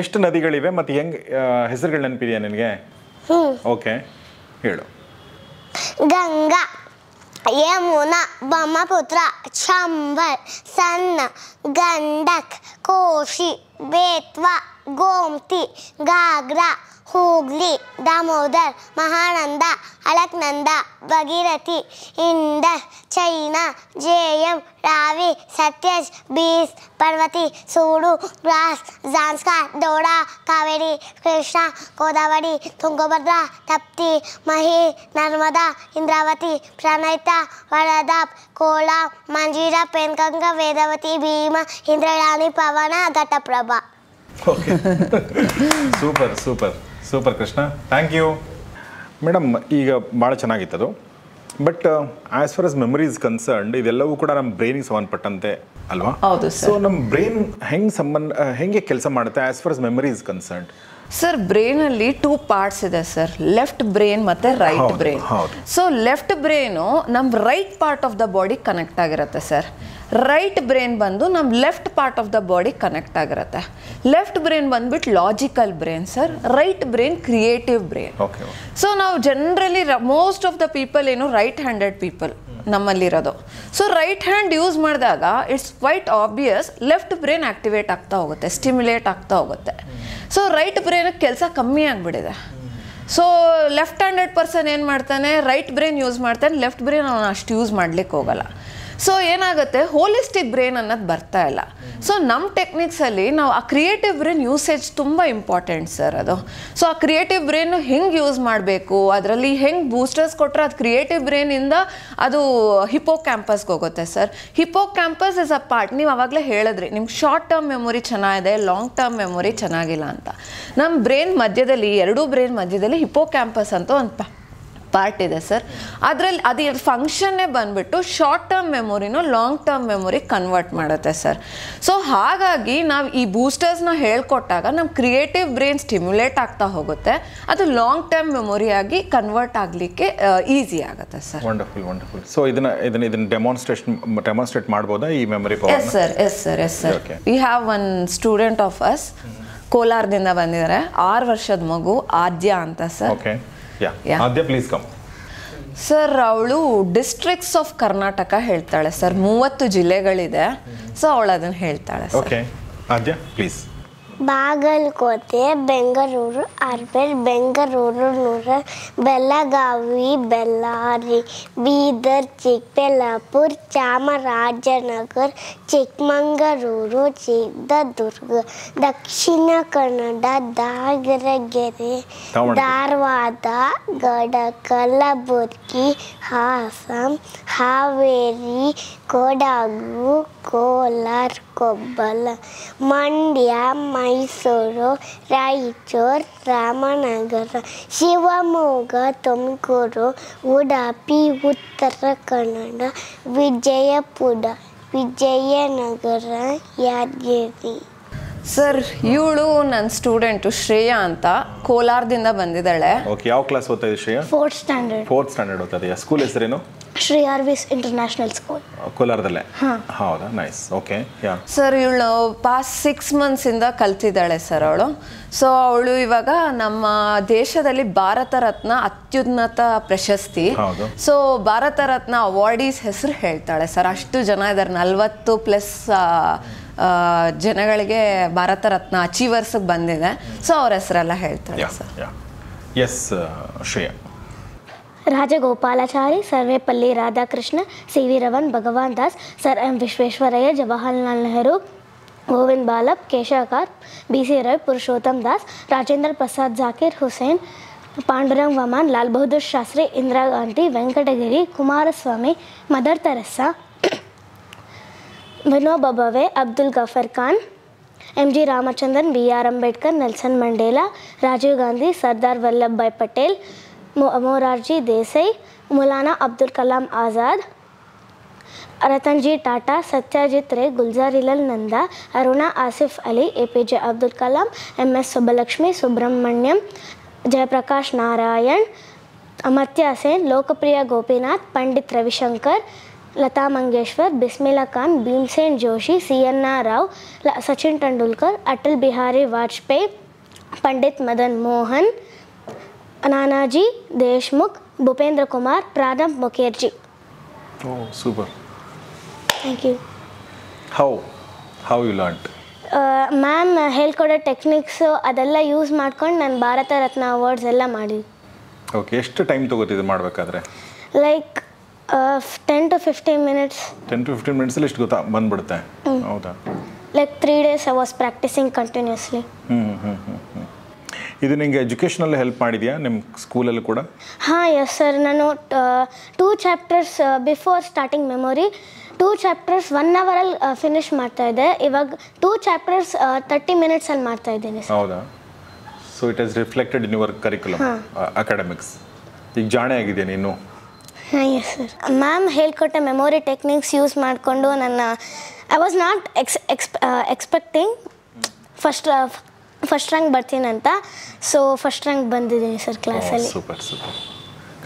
ಎಷ್ಟು ನದಿಗಳಿವೆ ಮತ್ತು ಹೆಂಗೆ ಹೆಸರುಗಳು ನೆನಪಿದೆಯಾ ನಿನಗೆ ಓಕೆ ಹೇಳು ಗಂಗಾ ಯಮುನಾ ಬ್ರಹ್ಮಪುತ್ರ ಚಂಬಲ್ ಸನ್ನ ಗಂಡಕ್ ಕೋಶಿ ಬೇತ್ವಾ ಗೋಮತಿ ಗಾಗ್ರಾ ಹೂಗ್ಲಿ ದಾಮೋದರ್ ಮಹಾನಂದ ಅಲಕ್ನಂದ ಭಗೀರಥಿ ಇಂದ ಚೈನಾ ಜೆ ಎಂ ರಾವಿ ಸತ್ಯಜ್ ಬೀಸ್ ಪರ್ವತಿ ಸೂಡು ಗ್ಲಾಸ್ ಜಾನ್ಸ್ಕಾರ್ ದೋಡಾ ಕಾವೇರಿ ಕೃಷ್ಣ கோதாவரி துங்கபத்ரா தப்தி மஹி நர்மதா இந்திராவதி பிரணயிதா வரதாப் கோலா Manjira Penganga Vedavati Bhima Indrayani Pavana Ghataprabha super super *laughs* super Krishna thank you madam ಈಗ ಭಾಳ ಚೆನ್ನಾಗಿತ್ತದು but as far as memory is concerned ಇದೆಲ್ಲವೂ ಕೂಡ ನಮ್ಮ ಬ್ರೈನಿಗೆ ಸಂಬಂಧಪಟ್ಟಂತೆ ಅಲ್ವಾ ಹೌದು ಸೊ ನಮ್ಮ ಬ್ರೈನ್ ಹೆಂಗೆ ಸಂಬಂಧ uh, ಹೆಂಗೆ ಕೆಲಸ ಮಾಡುತ್ತೆ as far as memory is concerned sir brain ಅಲ್ಲಿ ಟೂ ಪಾರ್ಟ್ಸ್ ಇದೆ ಸರ್ ಲೆಫ್ಟ್ ಬ್ರೈನ್ ಮತ್ತೆ right brain so left brain ನಮ್ಮ right part of the body connect ಆಗಿರುತ್ತೆ ಸರ್ ರೈಟ್ ಬ್ರೈನ್ ಬಂದು ನಮ್ಮ left part of the body connect ಆಗಿರುತ್ತೆ left brain ಬಂದ್ಬಿಟ್ಟು logical brain sir right brain creative brain so ನಾವು generally most of the people ಏನು right handed people ನಮ್ಮಲ್ಲಿರೋದು so right hand use ಮಾಡಿದಾಗ it's quite obvious left brain activate ಆಗ್ತಾ ಹೋಗುತ್ತೆ stimulate ಆಗ್ತಾ ಹೋಗುತ್ತೆ ಸೊ ರೈಟ್ ಬ್ರೈನ್ ಕೆಲಸ ಕಮ್ಮಿ ಆಗಿಬಿಡಿದೆ ಸೊ ಲೆಫ್ಟ್ ಹ್ಯಾಂಡೆಡ್ ಪರ್ಸನ್ ಏನು ಮಾಡ್ತಾನೆ ರೈಟ್ ಬ್ರೈನ್ ಯೂಸ್ ಮಾಡ್ತಾನೆ ಲೆಫ್ಟ್ ಬ್ರೈನ್ ಅವನು ಅಷ್ಟು ಯೂಸ್ ಮಾಡಲಿಕ್ಕೆ ಹೋಗಲ್ಲ ಸೊ ಏನಾಗುತ್ತೆ ಹೋಲಿಸ್ಟಿಕ್ ಬ್ರೈನ್ ಅನ್ನೋದು ಬರ್ತಾ ಇಲ್ಲ ಸೊ ನಮ್ಮ ಟೆಕ್ನಿಕ್ಸಲ್ಲಿ ನಾವು ಆ ಕ್ರಿಯೇಟಿವ್ ಬ್ರೈನ್ ಯೂಸೇಜ್ ತುಂಬ ಇಂಪಾರ್ಟೆಂಟ್ ಸರ್ ಅದು ಸೊ ಆ ಕ್ರಿಯೇಟಿವ್ ಬ್ರೇನ್ ಹೆಂಗೆ ಯೂಸ್ ಮಾಡಬೇಕು ಅದರಲ್ಲಿ ಹೆಂಗೆ ಬೂಸ್ಟರ್ಸ್ ಕೊಟ್ಟರೆ ಅದು ಕ್ರಿಯೇಟಿವ್ ಬ್ರೇನಿಂದ ಅದು ಹಿಪೋ ಕ್ಯಾಂಪಸ್ಗೆ ಹೋಗುತ್ತೆ sir hippocampus is a part ನೀವು ಆವಾಗಲೇ ಹೇಳಿದ್ರಿ ನಿಮ್ಗೆ ಶಾರ್ಟ್ ಟರ್ಮ್ ಮೆಮೊರಿ ಚೆನ್ನಾಗಿದೆ ಲಾಂಗ್ ಟರ್ಮ್ ಮೆಮೊರಿ ಚೆನ್ನಾಗಿಲ್ಲ ಅಂತ ನಮ್ಮ ಬ್ರೈನ್ ಮಧ್ಯದಲ್ಲಿ ಎರಡೂ ಬ್ರೈನ್ ಮಧ್ಯದಲ್ಲಿ ಹಿಪೋ ಕ್ಯಾಂಪಸ್ ಅಂತ ಒಂದು ಪಾರ್ಟ್ ಇದೆ ಸರ್ ಅದರಲ್ಲಿ ಅದು ಫಂಕ್ಷನ್ನೇ ಬಂದ್ಬಿಟ್ಟು ಶಾರ್ಟ್ ಟರ್ಮ್ ಮೆಮೊರಿನೂ ಲಾಂಗ್ ಟರ್ಮ್ ಮೆಮೊರಿ ಕನ್ವರ್ಟ್ ಮಾಡುತ್ತೆ ಸರ್ ಸೊ ಹಾಗಾಗಿ ನಾವು ಈ ಬೂಸ್ಟರ್ಸ್ನ ಹೇಳ್ಕೊಟ್ಟಾಗ ನಮ್ಮ ಕ್ರಿಯೇಟಿವ್ ಬ್ರೈನ್ ಸ್ಟಿಮ್ಯುಲೇಟ್ ಆಗ್ತಾ ಹೋಗುತ್ತೆ ಅದು ಲಾಂಗ್ ಟರ್ಮ್ ಮೆಮೊರಿ ಆಗಿ ಕನ್ವರ್ಟ್ ಆಗಲಿಕ್ಕೆ ಈಸಿ ಆಗುತ್ತೆ ಸರ್ ವಂಡರ್ಫುಲ್ ವಂಡರ್ಫುಲ್ ಸೊ ಇದನ್ನ ಇದನ್ನ ಇದನ್ನ ಡೆಮಾನ್ಸ್ಟ್ರೇಷನ್ ಡೆಮಾನ್ಸ್ಟ್ರೇಟ್ ಮಾಡ್ಬೋದಾ ಈ memory yes sir yes sir yes sir we have one student of us ಕೋಲಾರದಿಂದ ಬಂದಿದ್ದಾರೆ ಆರು ವರ್ಷದ ಮಗು ಆದ್ಯ ಅಂತ sir Aadya please come sir ಅವಳು ಡಿಸ್ಟ್ರಿಕ್ಟ್ಸ್ ಆಫ್ ಕರ್ನಾಟಕ ಹೇಳ್ತಾಳೆ ಸರ್ ಮೂವತ್ತು ಜಿಲ್ಲೆಗಳಿದೆ ಸೊ ಅವಳು ಅದನ್ನು ಹೇಳ್ತಾಳೆ okay please Bagalkote Bengaluru urban Bengaluru rural Belagavi Ballari Bidar चिपेलापुर Chamarajanagar Chikkamagaluru Chitradurga Dakshina Kannada दागरगेरे धारवाड़ गड़ कलबुर्गी हासम हावेरी कोडगु कोलार कोबल मंड्या ಮೈಸೂರು ರಾಯಚೂರು ರಾಮನಗರ ಶಿವಮೊಗ್ಗ ತುಮಕೂರು ಉಡಾಪಿ ಉತ್ತರ ಕನ್ನಡ ವಿಜಯಪುರ ವಿಜಯನಗರ ಯಾದಗಿರಿ ಸರ್ ಇವಳು ನನ್ನ ಸ್ಟೂಡೆಂಟು ಶ್ರೇಯಾ ಅಂತ ಕೋಲಾರದಿಂದ ಬಂದಿದ್ದಾಳೆ ಓಕೆ ಯಾವ ಕ್ಲಾಸ್ ಓದ್ತಾ ಇದೆ Shreya fourth standard fourth standard ಓದ್ತಾ ಇದೆಯಾ ಸ್ಕೂಲ್ ಹೆಸರೇನು ಶ್ರೀ ಆರ್ವಿಸ್ ಇಂಟರ್ನ್ಯಾಷನಲ್ ಸ್ಕೂಲ್ ಕೋಲಾರದಲ್ಲೇ ಹೌದಾ ನೈಸ್ ಓಕೆ ಸರ್ ಇವಳು ಪಾಸ್ಟ್ ಸಿಕ್ಸ್ ಮಂತ್ಸ್ ಇಂದ ಕಲ್ತಿದ್ದಾಳೆ ಸರ್ ಅವಳು ಸೊ ಅವಳು ಇವಾಗ ನಮ್ಮ ದೇಶದಲ್ಲಿ ಭಾರತ ರತ್ನ ಅತ್ಯುನ್ನತ ಪ್ರಶಸ್ತಿ ಸೊ ಭಾರತ ರತ್ನ ಅವಾರ್ಡೀಸ್ ಹೆಸರು ಹೇಳ್ತಾಳೆ ಸರ್ ಅಷ್ಟು ಜನ ಇದ್ದಾರೆ ನಲ್ವತ್ತು ಪ್ಲಸ್ ಜನಗಳಿಗೆ ಭಾರತ ರತ್ನ ಅಚೀವರ್ಸ್ಗೆ ಬಂದಿದೆ ಸೊ ಅವ್ರ ಹೆಸರೆಲ್ಲ ಹೇಳ್ತಾಳೆ ಸರ್ ಎಸ್ ಶ್ರೇಯಾ राजगोपालचारि सर्वेपल्ली राधाकृष्ण सी वि रवन भगवान दास sir M विश्वेश्वरय्य Jawaharlal Nehru Govind बालप केशवकार BC Roy पुरुषोत्तम दास राजेंद्र प्रसाद जाकिर हुसैन पांडुरंग वमन लाल बहादुर शास्त्री इंदिरा गांधी वेंकटगिरी कुमारस्वामी मदर तरसा विनोबा भवे Abdul Gruffudd Khan M G Ramachandran B are Ambedkar Nelson Mandela Rajiv Gandhi सरदार वल्लभ भाई पटेल मोरारजी देसाई मौलाना अब्दुल कलाम आज़ाद रतन जी Tata Satyajit Ray Gulzarilal Nanda Aruna Asaf Ali A P J Abdul Kalam M S Subbulakshmi Subramaniam Jayaprakash Narayan Amartya Sen Lokpriya Gopinath Pandit Ravishankar Lata Mangeshkar Bismillah Khan Bhimsen Joshi C N R Rao Sachin Tendulkar Atal Bihari Vajpayee Pandit Madan Mohan Nanaji Deshmukh Bhupendra Kumar Pranab Mukherjee Oh, super. Thank you how how you ma'am uh, ಹೇಳ್ಕೊಡೋ techniques ಅದೆಲ್ಲ use ಮಾಡ್ಕೊಂಡು ನಾನು ಭಾರತ ರತ್ನ ಅವಾರ್ಡ್ಸ್ ಎಲ್ಲ ಮಾಡಿ ಓಕೆ ಎಷ್ಟು ಟೈಮ್ ತಗೋತಿದ್ದು ಮಾಡಬೇಕಾದ್ರೆ like ten to fifteen minutes ten to fifteen ಮಿನಿಟ್ಸಲ್ಲಿ ಎಷ್ಟು ಗೊತ್ತಾ ಬಂದ್ಬಿಡುತ್ತೆ ಹೌದಾ like three days I was continuously ಹ್ಞೂ ಹ್ಞೂ ಇದು ನಿಮಗೆ ಎಜುಕೇಷನಲ್ಲಿ ಹೆಲ್ಪ್ ಮಾಡಿದೆಯಾ ನಿಮ್ಮ ಸ್ಕೂಲಲ್ಲೂ ಕೂಡ ಹಾಂ ಎಸ್ ಸರ್ ನಾನು two chapters before starting memory two chapters one ಅವರಲ್ಲಿ ಫಿನಿಶ್ ಮಾಡ್ತಾ ಇದ್ದೆ ಇವಾಗ ಟೂ ಚಾಪ್ಟರ್ಸ್ ತರ್ಟಿ ಮಿನಿಟ್ಸಲ್ಲಿ ಮಾಡ್ತಾ ಇದ್ದೀನಿ ಹೌದಾ so it is reflected in your curriculum academics ಈಗ ಜಾಣೆ ಆಗಿದೆ ನೀನು ಹಾಂ ಎಸ್ ಸರ್ ಮ್ಯಾಮ್ ಹೇಳ್ಕೊಟ್ಟ ಮೆಮೊರಿ ಟೆಕ್ನಿಕ್ಸ್ ಯೂಸ್ ಮಾಡಿಕೊಂಡು ನನ್ನ I was not ex ex expecting first first rank ಬರ್ತೀನಿ ಅಂತ ಸೊ ಫಸ್ಟ್ ರ್ಯಾಂಕ್ ಬಂದಿದ್ದೀನಿ ಸರ್ ಕ್ಲಾಸಲ್ಲಿ super super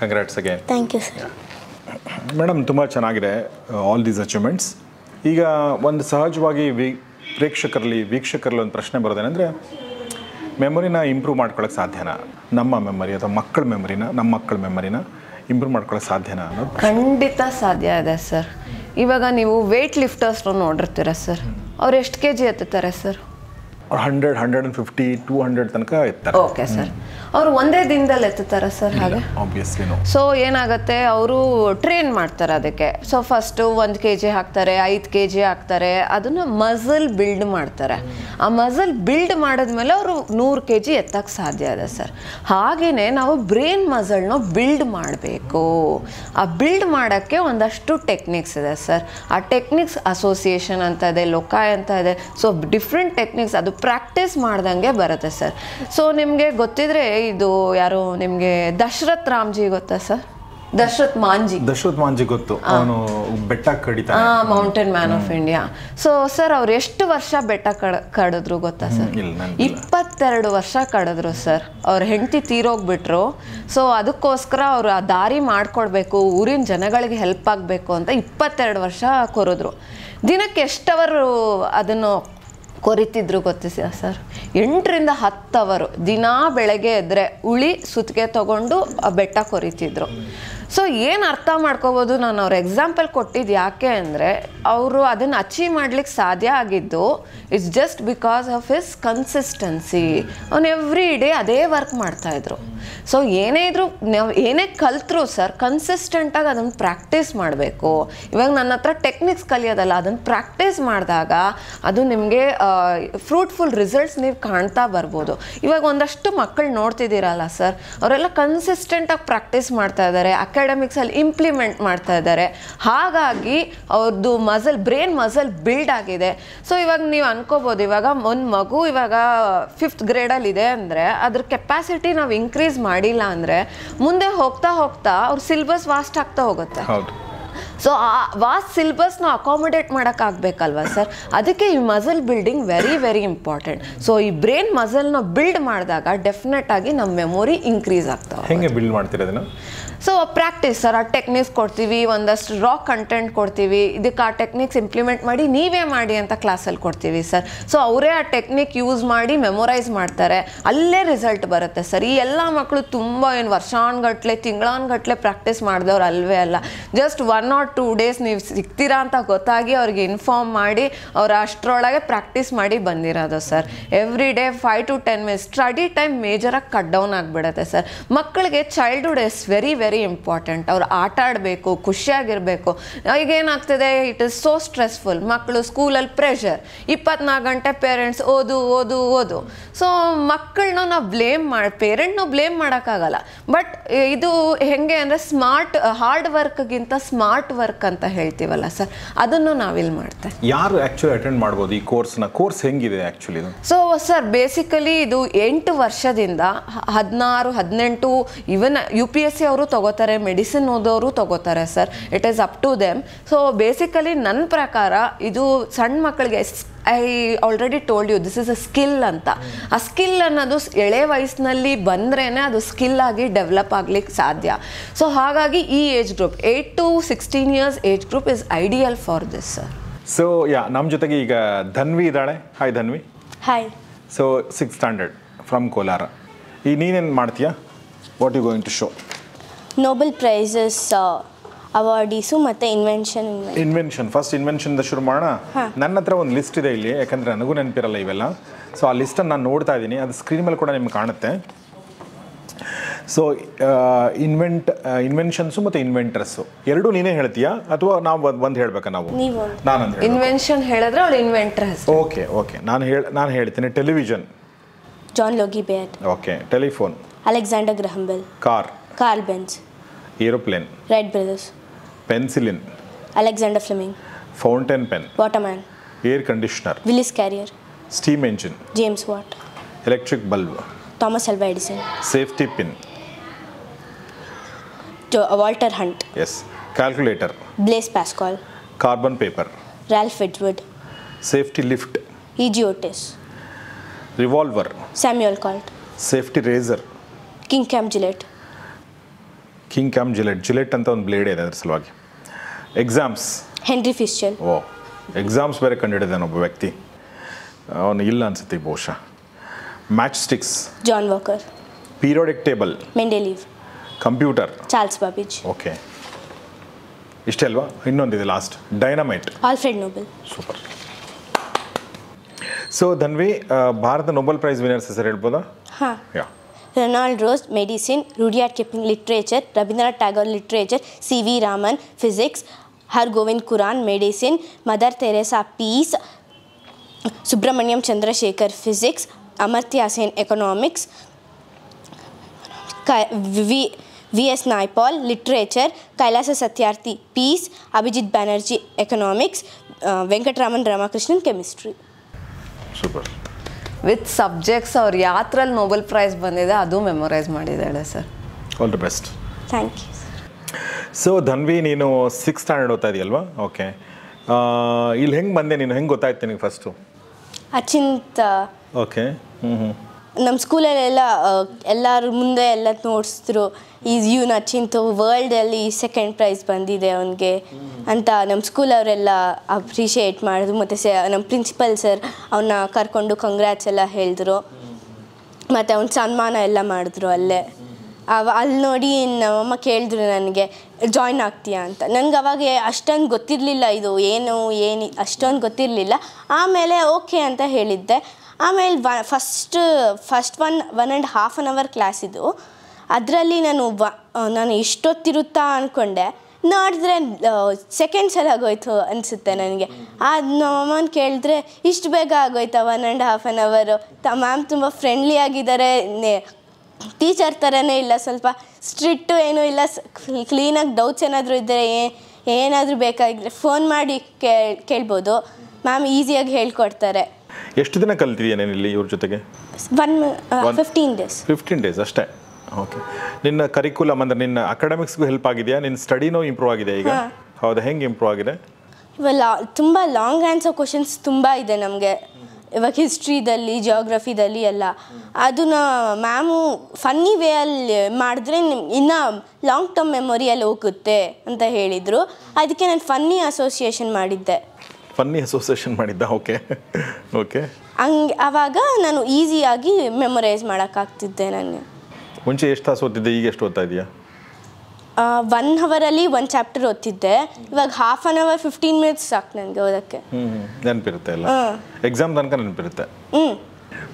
congrats again thank you sir madam ತುಂಬ ಚೆನ್ನಾಗಿದೆ ಆಲ್ ದೀಸ್ ಅಚೀವ್ಮೆಂಟ್ಸ್ ಈಗ ಒಂದು ಸಹಜವಾಗಿ ವೀ ಪ್ರೇಕ್ಷಕರಲ್ಲಿ ವೀಕ್ಷಕರಲ್ಲಿ ಒಂದು ಪ್ರಶ್ನೆ ಬರೋದೇನೆಂದರೆ ಮೆಮೊರಿನ ಇಂಪ್ರೂವ್ ಮಾಡ್ಕೊಳ್ಳೋಕೆ ಸಾಧ್ಯನಾ ನಮ್ಮ ಮೆಮೊರಿ ಅಥವಾ ಮಕ್ಕಳ ಮೆಮೊರಿನ ನಮ್ಮ ಮಕ್ಕಳ ಮೆಮೊರಿನ ಇಂಪ್ರೂವ್ ಮಾಡ್ಕೊಳ್ಳೋಕೆ ಸಾಧ್ಯನಾ ಅನ್ನೋದು ಖಂಡಿತ ಸಾಧ್ಯ ಇದೆ ಸರ್ ಇವಾಗ ನೀವು ವೆಯ್ಟ್ ಲಿಫ್ಟರ್ಸ್ನ ನೋಡಿರ್ತೀರ ಸರ್ ಅವ್ರು ಎಷ್ಟು ಕೆ ಜಿ ಎತ್ತುತ್ತಾರೆ ಸರ್ ಅವ್ರು hundred hundred fifty two hundred ತನಕ ಎತ್ತಾರೆ ಓಕೆ ಸರ್ ಅವರು ಒಂದೇ ದಿನದಲ್ಲಿ ಎತ್ತುತ್ತಾರೆ ಸರ್ ಹಾಗೆ ಆಬ್ವಿಯಸ್ಲಿ ಸೊ ಏನಾಗುತ್ತೆ ಅವರು ಟ್ರೈನ್ ಮಾಡ್ತಾರೆ ಅದಕ್ಕೆ ಸೊ ಫಸ್ಟ್ ಒಂದು ಕೆ ಜಿ ಹಾಕ್ತಾರೆ ಐದು ಕೆ ಜಿ ಹಾಕ್ತಾರೆ ಅದನ್ನ ಮಸಲ್ ಬಿಲ್ಡ್ ಮಾಡ್ತಾರೆ ಆ ಮಸಲ್ ಬಿಲ್ಡ್ ಮಾಡಿದ್ಮೇಲೆ ಅವರು ನೂರು ಕೆ ಜಿ ಎತ್ತಕ್ಕೆ ಸಾಧ್ಯ ಇದೆ ಸರ್ ಹಾಗೆಯೇ ನಾವು ಬ್ರೈನ್ ಮಸಲ್ನ ಬಿಲ್ಡ್ ಮಾಡಬೇಕು ಆ ಬಿಲ್ಡ್ ಮಾಡೋಕ್ಕೆ ಒಂದಷ್ಟು ಟೆಕ್ನಿಕ್ಸ್ ಇದೆ ಸರ್ ಆ ಟೆಕ್ನಿಕ್ಸ್ ಅಸೋಸಿಯೇಷನ್ ಅಂತ ಇದೆ ಲೊಕಾಯ್ ಅಂತ ಇದೆ ಸೊ ಡಿಫ್ರೆಂಟ್ ಟೆಕ್ನಿಕ್ಸ್ ಅದು ಪ್ರಾಕ್ಟೀಸ್ ಮಾಡ್ದಂಗೆ ಬರುತ್ತೆ ಸರ್ ಸೊ ನಿಮಗೆ ಗೊತ್ತಿದ್ರೆ ಇದು ಯಾರು ನಿಮಗೆ ದಶರಥ್ ರಾಮ್ಜಿ ಗೊತ್ತಾ ಸರ್ ದಶರಥ್ ಮಾಂಜಿ ದಶರಥ್ ಮಾಂಜಿ ಗೊತ್ತು ಅವನು ಬೆಟ್ಟ ಕಡಿತಾನೆ mountain man of India so sir ಅವ್ರು ಎಷ್ಟು ವರ್ಷ ಬೆಟ್ಟ ಕಡಿದ್ರು ಗೊತ್ತಾ ಸರ್ ಇಪ್ಪತ್ತೆರಡು ವರ್ಷ ಕಡಿದ್ರು ಸರ್ ಅವ್ರ ಹೆಂಡತಿ ತೀರೋಗ್ಬಿಟ್ರು ಸೊ ಅದಕ್ಕೋಸ್ಕರ ಅವ್ರು ಆ ದಾರಿ ಮಾಡ್ಕೊಡ್ಬೇಕು ಊರಿನ ಜನಗಳಿಗೆ ಹೆಲ್ಪ್ ಆಗಬೇಕು ಅಂತ ಇಪ್ಪತ್ತೆರಡು ವರ್ಷ ಕೊರೋದ್ರು ದಿನಕ್ಕೆ ಎಷ್ಟವರು ಅದನ್ನು ಕೊರಿತಿದ್ರು ಗೊತ್ತಿಸ ಸರ್ ಎಂಟರಿಂದ ಹತ್ತು ಅವರು ದಿನಾ ಬೆಳಗ್ಗೆ ಎದ್ರೆ ಉಳಿ ಸುತ್ತಿಗೆ ತಗೊಂಡು ಆ ಬೆಟ್ಟ ಕೊರಿತಿದ್ರು ಸೊ ಏನು ಅರ್ಥ ಮಾಡ್ಕೋಬೋದು ನಾನು ಅವ್ರ ಎಕ್ಸಾಂಪಲ್ ಕೊಟ್ಟಿದ್ದು ಯಾಕೆ ಅಂದರೆ ಅವರು ಅದನ್ನು ಅಚೀವ್ ಮಾಡ್ಲಿಕ್ಕೆ ಸಾಧ್ಯ ಆಗಿದ್ದು it's just because of his consistency ಅವ್ನು ಎವ್ರಿ ಡೇ ಅದೇ ವರ್ಕ್ ಮಾಡ್ತಾಯಿದ್ರು ಸೊ ಏನೇ ಇದ್ರು ನಾವು ಏನೇ ಕಲ್ತ್ರು ಸರ್ ಕನ್ಸಿಸ್ಟೆಂಟಾಗಿ ಅದನ್ನು ಪ್ರಾಕ್ಟೀಸ್ ಮಾಡಬೇಕು ಇವಾಗ ನನ್ನ ಹತ್ರ ಟೆಕ್ನಿಕ್ಸ್ ಕಲಿಯೋದಲ್ಲ ಅದನ್ನು ಪ್ರಾಕ್ಟೀಸ್ ಮಾಡಿದಾಗ ಅದು ನಿಮಗೆ ಫ್ರೂಟ್ಫುಲ್ ರಿಸಲ್ಟ್ಸ್ ನೀವು ಕಾಣ್ತಾ ಬರ್ಬೋದು ಇವಾಗ ಒಂದಷ್ಟು ಮಕ್ಕಳು ನೋಡ್ತಿದ್ದೀರಲ್ಲ ಸರ್ ಅವರೆಲ್ಲ ಕನ್ಸಿಸ್ಟೆಂಟಾಗಿ ಪ್ರಾಕ್ಟೀಸ್ ಮಾಡ್ತಾ ಇದ್ದಾರೆ ಅಕಾಡೆಮಿಕ್ಸಲ್ಲಿ ಇಂಪ್ಲಿಮೆಂಟ್ ಮಾಡ್ತಾ ಇದ್ದಾರೆ ಹಾಗಾಗಿ ಅವ್ರದ್ದು ಮಸಲ್ ಬ್ರೈನ್ ಮಸಲ್ ಬಿಲ್ಡ್ ಆಗಿದೆ ಸೊ ಇವಾಗ ನೀವು ಅನ್ಕೋಬೋದು ಇವಾಗ ಒಂದು ಮಗು ಇವಾಗ ಫಿಫ್ತ್ ಗ್ರೇಡಲ್ಲಿ ಇದೆ ಅಂದರೆ ಅದ್ರ ಕೆಪಾಸಿಟಿ ನಾವು ಇನ್ಕ್ರೀಸ್ ಮಾಡಿಲ್ಲ ಅಂದರೆ ಮುಂದೆ ಹೋಗ್ತಾ ಹೋಗ್ತಾ ಅವ್ರ ಸಿಲೆಬಸ್ ವಾಸ್ಟ್ ಆಗ್ತಾ ಹೋಗುತ್ತೆ ಸೊ ಆ ವಾಸ್ ಸಿಲ್ಬಸ್ನ ಅಕಾಮಡೇಟ್ ಮಾಡೋಕ್ಕಾಗಬೇಕಲ್ವಾ ಸರ್ ಅದಕ್ಕೆ ಈ muscle building very very important so ಈ ಬ್ರೈನ್ ಮಸಲ್ನ ಬಿಲ್ಡ್ ಮಾಡಿದಾಗ ಡೆಫಿನೆಟ್ ಆಗಿ ನಮ್ಮ ಮೆಮೊರಿ ಇನ್ಕ್ರೀಸ್ ಆಗ್ತಾವೆ ಹೆಂಗೆ ಬಿಲ್ಡ್ ಮಾಡ್ತೀರಾ ಅದನ್ನು ಸೊ ಪ್ರಾಕ್ಟೀಸ್ ಸರ್ ಆ ಟೆಕ್ನಿಕ್ಸ್ ಕೊಡ್ತೀವಿ ಒಂದಷ್ಟು ರಾ ಕಂಟೆಂಟ್ ಕೊಡ್ತೀವಿ ಇದಕ್ಕೆ ಆ ಟೆಕ್ನಿಕ್ಸ್ ಇಂಪ್ಲಿಮೆಂಟ್ ಮಾಡಿ ನೀವೇ ಮಾಡಿ ಅಂತ ಕ್ಲಾಸಲ್ಲಿ ಕೊಡ್ತೀವಿ ಸರ್ ಸೊ ಅವರೇ ಆ ಟೆಕ್ನಿಕ್ ಯೂಸ್ ಮಾಡಿ ಮೆಮೊರೈಸ್ ಮಾಡ್ತಾರೆ ಅಲ್ಲೇ ರಿಸಲ್ಟ್ ಬರುತ್ತೆ ಸರ್ ಈ ಎಲ್ಲ ಮಕ್ಕಳು ತುಂಬ ಏನು ವರ್ಷಾನ್ಗಟ್ಲೆ ತಿಂಗಳಾನ್ಗಟ್ಲೆ ಪ್ರಾಕ್ಟೀಸ್ ಮಾಡಿದವ್ರು ಅಲ್ವೇ ಅಲ್ಲ just one or two days ನೀವು ಸಿಗ್ತೀರಾ ಅಂತ ಗೊತ್ತಾಗಿ ಅವ್ರಿಗೆ ಇನ್ಫಾರ್ಮ್ ಮಾಡಿ ಅವ್ರು ಅಷ್ಟರೊಳಗೆ ಪ್ರಾಕ್ಟೀಸ್ ಮಾಡಿ ಬಂದಿರೋದು sir every day five to ten minutes study time ಮೇಜರಾಗಿ ಕಟ್ ಡೌನ್ ಆಗಿಬಿಡುತ್ತೆ ಸರ್ ಮಕ್ಕಳಿಗೆ childhood is very very important ಅವ್ರು ಆಟ ಆಡಬೇಕು ಖುಷಿಯಾಗಿರಬೇಕು ಈಗೇನಾಗ್ತದೆ ಇಟ್ ಇಸ್ ಸೋ ಸ್ಟ್ರೆಸ್ಫುಲ್ ಮಕ್ಕಳು ಸ್ಕೂಲಲ್ಲಿ ಪ್ರೆಷರ್ ಇಪ್ಪತ್ನಾಲ್ಕು ಗಂಟೆ ಪೇರೆಂಟ್ಸ್ ಓದು ಓದು ಓದು ಸೊ ಮಕ್ಕಳನ್ನ ನಾವು ಬ್ಲೇಮ್ ಮಾಡಿ ಪೇರೆಂಟ್ನು ಬ್ಲೇಮ್ ಮಾಡೋಕ್ಕಾಗಲ್ಲ ಬಟ್ ಇದು ಹೆಂಗೆ ಅಂದರೆ ಸ್ಮಾರ್ಟ್ ಹಾರ್ಡ್ ವರ್ಕ್ಗಿಂತ ಸ್ಮಾರ್ಟ್ ವರ್ಕ್ ಅಂತ ಹೇಳ್ತೀವಲ್ಲ ಸರ್ ಅದನ್ನು ನಾವಿಲ್ಲಿ ಮಾಡ್ತೇವೆ ಯಾರು ಆ್ಯಕ್ಚುಲಿ ಅಟೆಂಡ್ ಮಾಡ್ಬೋದು ಈ ಕೋರ್ಸ್ನ ಕೋರ್ಸ್ ಹೆಂಗಿದೆ ಆ್ಯಕ್ಚುಲಿ ಸೊ ಸರ್ ಬೇಸಿಕಲಿ ಇದು ಎಂಟು ವರ್ಷದಿಂದ ಹದಿನಾರು ಹದಿನೆಂಟು even U P S C ಅವರು ತಗೋತಾರೆ ಮೆಡಿಸಿನ್ ಓದೋರು ತಗೋತಾರೆ sir it is up to them so basically ನನ್ನ ಪ್ರಕಾರ ಇದು ಸಣ್ಣ ಮಕ್ಕಳಿಗೆ I already told you this is a skill ಅಂತ ಆ ಸ್ಕಿಲ್ ಅನ್ನೋದು ಎಳೆ ವಯಸ್ಸಿನಲ್ಲಿ ಬಂದ್ರೇ ಅದು ಸ್ಕಿಲ್ ಆಗಿ ಡೆವಲಪ್ ಆಗ್ಲಿಕ್ಕೆ ಸಾಧ್ಯ ಸೊ ಹಾಗಾಗಿ ಈ age group eight to sixteen years age group is ideal for this sir so yeah ನಮ್ಮ ಜೊತೆಗೆ ಈಗ ಧನ್ವಿ ಇದ್ದಾಳೆ hi Dhanvi hi so six standard from Kolar ಈ ನೀನೇನು ಮಾಡ್ತೀಯಾ what you going to show Nobel prizes awardees ಮತ್ತು ಇನ್ವೆನ್ಷನ್ ಇನ್ವೆನ್ಷನ್ ಫಸ್ಟ್ ಇನ್ವೆನ್ಷನ್ ಶುರು ಮಾಡೋಣ ನನ್ನ ಹತ್ರ ಒಂದು ಲಿಸ್ಟ್ ಇದೆ ಇಲ್ಲಿ ಯಾಕಂದರೆ ನನಗೂ ನೆನಪಿರಲ್ಲ ಇವೆಲ್ಲ ಸೊ ಆ ಲಿಸ್ಟನ್ನು ನಾನು ನೋಡ್ತಾ ಇದ್ದೀನಿ ಅದು ಸ್ಕ್ರೀನ್ ಮೇಲೆ ಕೂಡ ನಿಮ್ಗೆ ಕಾಣುತ್ತೆ ಸೊ ಇನ್ವೆಂಟ್ ಇನ್ವೆನ್ಷನ್ಸು ಮತ್ತು ಇನ್ವೆಂಟರ್ಸು ಎರಡು ನೀನೇ ಹೇಳ್ತೀಯಾ ಅಥವಾ ನಾವು ಒಂದು ಹೇಳಬೇಕಾ ನಾವು ನಾನು ಇನ್ವೆನ್ಷನ್ ಹೇಳಿದ್ರೆ ಅವಳು ಇನ್ವೆಂಟರ್ಸ್ ಓಕೆ ಓಕೆ ನಾನು ಹೇಳ ನಾನು ಹೇಳ್ತೀನಿ television John Logie Baird okay telephone Alexander Graham Bell car car Benz aeroplane Wright brothers penicillin Alexander Fleming fountain pen Waterman air conditioner Willis Carrier steam engine James Watt electric bulb Thomas Alva Edison safety pin Walter Hunt yes calculator Blaise Pascal carbon paper Ralph Edward safety lift E G Otis revolver Samuel Colt safety razor King Camp Gillette King Camp Gillette Gillette ಅಂತ ಒಂದು blade ಇದೆ ಅದರ ಸಲುವಾಗಿ exams Henry Fishel oh exams ಬೇರೆ ಕಂಡುಹಿಡಿದಾನೆ ಒಬ್ಬ ವ್ಯಕ್ತಿ ಅವನು ಇಲ್ಲ ಅನ್ಸುತ್ತೆ ಬಹುಶಃ match sticks John Walker periodic table Mendeleev computer Charles Babbage okay ಇಷ್ಟೇ ಅಲ್ವಾ ಇನ್ನೊಂದಿದೆ last dynamite Alfred Nobel super so Dhanvi Bharat Nobel prize winners ಹೆಸರು ಹೇಳ್ಬೋದಾ ಹಾಂ yeah Ronald medicine, Rudyard Kipling, literature, Rabindranath Tagore, literature, C.V. Raman, physics, Hargovind Kuran, medicine, Mother Teresa, peace, Subramaniam Chandrasekhar, physics, Amartya Sen, economics, V. V S Naipaul literature Kailash Satyarthi peace Abhijit Banerjee economics Venkatraman Ramakrishnan chemistry super with subjects ಅವ್ರು ಯಾತ್ರಲ್ಲಿ Nobel prize ಬಂದಿದೆ ಅದು memorise ಮಾಡಿದ್ದಾಳೆ sir all the best thank you so Dhanvi ನೀನು six standard ಓದ್ತಾ ಇದೆಯಲ್ವಾ okay ಇಲ್ಲಿ ಹೆಂಗೆ ಬಂದೆ ನೀನು ಹೆಂಗೆ ಗೊತ್ತಾಯ್ತು ನಿನಗೆ ಫಸ್ಟು ಅಚಿಂತ ಓಕೆ ಹ್ಞೂ ಹ್ಞೂ ನಮ್ಮ ಸ್ಕೂಲಲ್ಲೆಲ್ಲ ಎಲ್ಲರ ಮುಂದೆ ಎಲ್ಲ ನೋಡಿಸಿದ್ರು ಈಸ್ ಯೂ ಅಚಿಂತು ವರ್ಲ್ಡಲ್ಲಿ ಸೆಕೆಂಡ್ ಪ್ರೈಸ್ ಬಂದಿದೆ ಅವನಿಗೆ ಅಂತ ನಮ್ಮ ಸ್ಕೂಲವರೆಲ್ಲ ಅಪ್ರಿಷಿಯೇಟ್ ಮಾಡಿದ್ರು ಮತ್ತು ಸ ನಮ್ಮ ಪ್ರಿನ್ಸಿಪಲ್ ಸರ್ ಅವನ್ನ ಕರ್ಕೊಂಡು ಕಂಗ್ರ್ಯಾಟ್ಸ್ ಎಲ್ಲ ಹೇಳಿದ್ರು ಮತ್ತು ಅವ್ನ ಸನ್ಮಾನ ಎಲ್ಲ ಮಾಡಿದ್ರು ಅಲ್ಲೇ ಅವ ಅಲ್ಲಿ ನೋಡಿ ನಮ್ಮಮ್ಮ ಕೇಳಿದ್ರು ನನಗೆ ಜಾಯ್ನ್ ಆಗ್ತೀಯಾ ಅಂತ ನನಗೆ ಅವಾಗ ಅಷ್ಟೊಂದು ಗೊತ್ತಿರಲಿಲ್ಲ ಇದು ಏನು ಏನು ಅಷ್ಟೊಂದು ಗೊತ್ತಿರಲಿಲ್ಲ ಆಮೇಲೆ ಓಕೆ ಅಂತ ಹೇಳಿದ್ದೆ ಆಮೇಲೆ ವ first first one one and half an hour class ಇದು ಅದರಲ್ಲಿ ನಾನು ವ ನಾನು ಇಷ್ಟೊತ್ತಿರುತ್ತಾ ಅಂದ್ಕೊಂಡೆ ನೋಡಿದ್ರೆ ಸೆಕೆಂಡ್ ಸಲ ಆಗೋಯ್ತು ಅನಿಸುತ್ತೆ ನನಗೆ ಅದು ಅಮ್ಮನ ಕೇಳಿದ್ರೆ ಇಷ್ಟು ಬೇಗ ಆಗೋಯ್ತಾ ಒನ್ ಆ್ಯಂಡ್ ಹಾಫ್ ಆನ್ ಅವರು ತ ಮ್ಯಾಮ್ ತುಂಬ ಫ್ರೆಂಡ್ಲಿ ಆಗಿದ್ದಾರೆ ಟೀಚರ್ ಥರನೇ ಇಲ್ಲ ಸ್ವಲ್ಪ ಸ್ಟ್ರಿಕ್ಟು ಏನೂ ಇಲ್ಲ ಕ್ಲೀನಾಗಿ ಡೌಟ್ಸ್ ಏನಾದರೂ ಇದ್ದರೆ ಏ ಏನಾದರೂ ಬೇಕಾಗಿದ್ದರೆ ಫೋನ್ ಮಾಡಿ ಕೇಳಿ ಕೇಳ್ಬೋದು ಮ್ಯಾಮ್ ಈಸಿಯಾಗಿ ಹೇಳ್ಕೊಡ್ತಾರೆ ಎಷ್ಟು ದಿನ ಕಲ್ತಿದೆಯಾ ನೀನು ಇಲ್ಲಿ ಇವ್ರ ಜೊತೆಗೆ ಫಿಫ್ಟೀನ್ ಡೇಸ್ ಫಿಫ್ಟೀನ್ ಡೇಸ್ ಅಷ್ಟೇ ಓಕೆ ನಿನ್ನ ಕರಿಕ್ಯುಲಮ್ ಅಂದರೆ ನಿನ್ನ ಅಕಾಡೆಮಿಕ್ಸ್ಗೂ ಹೆಲ್ಪ್ ಆಗಿದೆಯಾ ನಿನ್ನ ಸ್ಟಡಿನೂ ಇಂಪ್ರೂವ್ ಆಗಿದೆ ಈಗ ಹೌದಾ ಹೆಂಗೆ ಇಂಪ್ರೂವ್ ಆಗಿದೆ ಇವೆಲ್ಲ ತುಂಬ ಲಾಂಗ್ ಆನ್ಸರ್ ಕ್ವಶನ್ಸ್ ತುಂಬ ಇದೆ ನಮಗೆ ಇವಾಗ ಹಿಸ್ಟ್ರಿದಲ್ಲಿ ಜಿಯೋಗ್ರಫಿದಲ್ಲಿ ಎಲ್ಲ ಅದನ್ನ ಮ್ಯಾಮು ಫನ್ನಿ ವೇ ಅಲ್ಲಿ ಮಾಡಿದ್ರೆ ನಿಮ್ ಇನ್ನು ಲಾಂಗ್ ಟರ್ಮ್ ಮೆಮೊರಿಯಲ್ಲಿ ಹೋಗುತ್ತೆ ಅಂತ ಹೇಳಿದರು ಅದಕ್ಕೆ ನಾನು ಫನ್ನಿ ಅಸೋಸಿಯೇಷನ್ ಮಾಡಿದ್ದೆ ಫನ್ನಿ ಅಸೋಸಿಯೇಷನ್ ಮಾಡಿದ್ದ ಓಕೆ ಓಕೆ ಹಂಗೆ ಆವಾಗ ನಾನು ಈಸಿಯಾಗಿ ಮೆಮೊರೈಸ್ ಮಾಡೋಕ್ಕಾಗ್ತಿದ್ದೆ ನಾನು ಮುಂಚೆ ಎಷ್ಟು ತಾಸು ಓದ್ತಿದ್ದೆ ಈಗ ಎಷ್ಟು ಓದ್ತಾ ಇದೆಯಾ ಒನ್ ಅವರಲ್ಲಿ ಒಂದು ಚಾಪ್ಟರ್ ಓದ್ತಿದ್ದೆ ಇವಾಗ half an hour fifteen minutes ಸಾಕು ನನಗೆ ಓದೋಕ್ಕೆ ನೆನಪಿರುತ್ತೆ ಎಲ್ಲ ಎಕ್ಸಾಮ್ ತನಕ ನೆನಪಿರುತ್ತೆ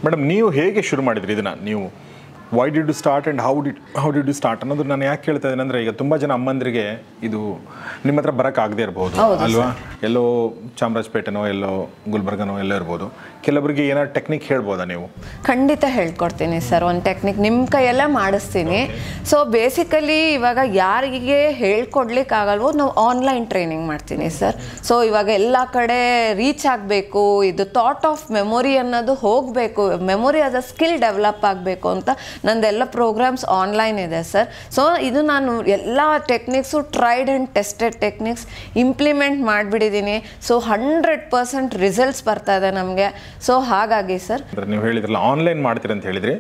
ಮೇಡಮ್ ನೀವು ಹೇಗೆ ಶುರು ಮಾಡಿದ್ರಿ ಇದನ್ನು ನೀವು why did do start and how did how did do start ಅನ್ನೋದು ನಾನು ಯಾಕೆ ಕೇಳ್ತಾ ಇದ್ದೇನೆ ಅಂದರೆ ಈಗ ತುಂಬ ಜನ ಅಮ್ಮಂದರಿಗೆ ಇದು ನಿಮ್ಮ ಹತ್ರ ಬರೋಕ್ಕಾಗದೇ ಇರ್ಬೋದು ಅಲ್ವಾ ಎಲ್ಲೋ ಚಾಮರಾಜಪೇಟೆನೋ ಎಲ್ಲೋ ಗುಲ್ಬರ್ಗನೋ ಎಲ್ಲೋ ಇರ್ಬೋದು ಕೆಲವರಿಗೆ ಏನಾದ್ರು ಟೆಕ್ನಿಕ್ ಹೇಳ್ಬೋದಾ ನೀವು ಖಂಡಿತ ಹೇಳ್ಕೊಡ್ತೀನಿ ಸರ್ ಒಂದು ಟೆಕ್ನಿಕ್ ನಿಮ್ಮ ಕೈಯೆಲ್ಲ ಮಾಡಿಸ್ತೀನಿ ಸೊ ಬೇಸಿಕಲಿ ಇವಾಗ ಯಾರಿಗೆ ಹೇಳ್ಕೊಡ್ಲಿಕ್ಕಾಗಲ್ವೋ ನಾವು ಆನ್ಲೈನ್ ಟ್ರೈನಿಂಗ್ ಮಾಡ್ತೀನಿ ಸರ್ ಸೊ ಇವಾಗ ಎಲ್ಲ ಕಡೆ ರೀಚ್ ಆಗಬೇಕು ಇದು ಥಾಟ್ ಆಫ್ ಮೆಮೊರಿ ಅನ್ನೋದು ಹೋಗಬೇಕು ಮೆಮೊರಿ ಅದ ಸ್ಕಿಲ್ ಡೆವಲಪ್ ಆಗಬೇಕು ಅಂತ ನಂದೆಲ್ಲ ಪ್ರೋಗ್ರಾಮ್ಸ್ ಆನ್ಲೈನ್ ಇದೆ ಸರ್ ಸೊ ಇದು ನಾನು ಎಲ್ಲ techniques tried and tested techniques implement ಮಾಡಿಬಿಟ್ಟಿದ್ದೀನಿ ಸೊ ಹಂಡ್ರೆಡ್ ಪರ್ಸೆಂಟ್ ರಿಸಲ್ಟ್ಸ್ ಬರ್ತಾ ಇದೆ ನಮಗೆ ಸೊ ಹಾಗಾಗಿ ಸರ್ ನೀವು ಹೇಳಿದ್ರಲ್ಲ ಆನ್ಲೈನ್ ಮಾಡ್ತೀರಿ ಅಂತ ಹೇಳಿದ್ರಿ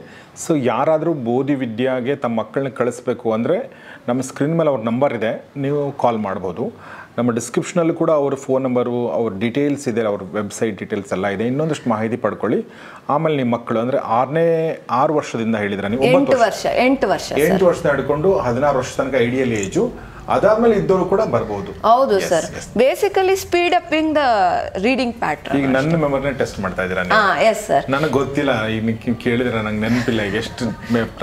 ಸೊ ಯಾರಾದರೂ ಬೋಧಿ ವಿದ್ಯಾಗೆ ತಮ್ಮ ಮಕ್ಕಳನ್ನ ಕಳಿಸ್ಬೇಕು ಅಂದರೆ ನಮ್ಮ ಸ್ಕ್ರೀನ್ ಮೇಲೆ ಅವ್ರ ನಂಬರ್ ಇದೆ ನೀವು ಕಾಲ್ ಮಾಡ್ಬೋದು ನಮ್ಮ ಡಿಸ್ಕ್ರಿಪ್ಷನಲ್ಲೂ ಕೂಡ ಅವ್ರ ಫೋನ್ ನಂಬರು ಅವ್ರ ಡೀಟೇಲ್ಸ್ ಇದೆ ಅವ್ರ ವೆಬ್ಸೈಟ್ ಡೀಟೇಲ್ಸ್ ಎಲ್ಲ ಇದೆ ಇನ್ನೊಂದಷ್ಟು ಮಾಹಿತಿ ಪಡ್ಕೊಳ್ಳಿ ಆಮೇಲೆ ನಿಮ್ಮ ಮಕ್ಕಳು ಅಂದರೆ ಆರನೇ ಆರು ವರ್ಷದಿಂದ ಹೇಳಿದ್ರೆ ನೀವು ಒಂಬತ್ತು ವರ್ಷ ಎಂಟು ವರ್ಷ ಎಂಟು ವರ್ಷದ ಹಿಡ್ಕೊಂಡು ಹದಿನಾರು ವರ್ಷ ತನಕ ಐಡಿಯಲ್ ಏಜು ಅದಾದ್ಮೇಲೆ ಇದ್ದವರು ಕೂಡ ಬರಬಹುದು ಹೌದು sir basically speed up the reading pattern ಈಗ ನನ್ನ ಮೆಮೊರಿನ ಟೆಸ್ಟ್ ಮಾಡ್ತಾ ಇದ್ದೀರಾ ಎಸ್ ಸರ್ ನನಗೆ ಗೊತ್ತಿಲ್ಲ ಈಗ ನೀವು ಕೇಳಿದ್ರೆ ನಂಗೆ ನೆನಪಿಲ್ಲ ಈಗ ಎಷ್ಟು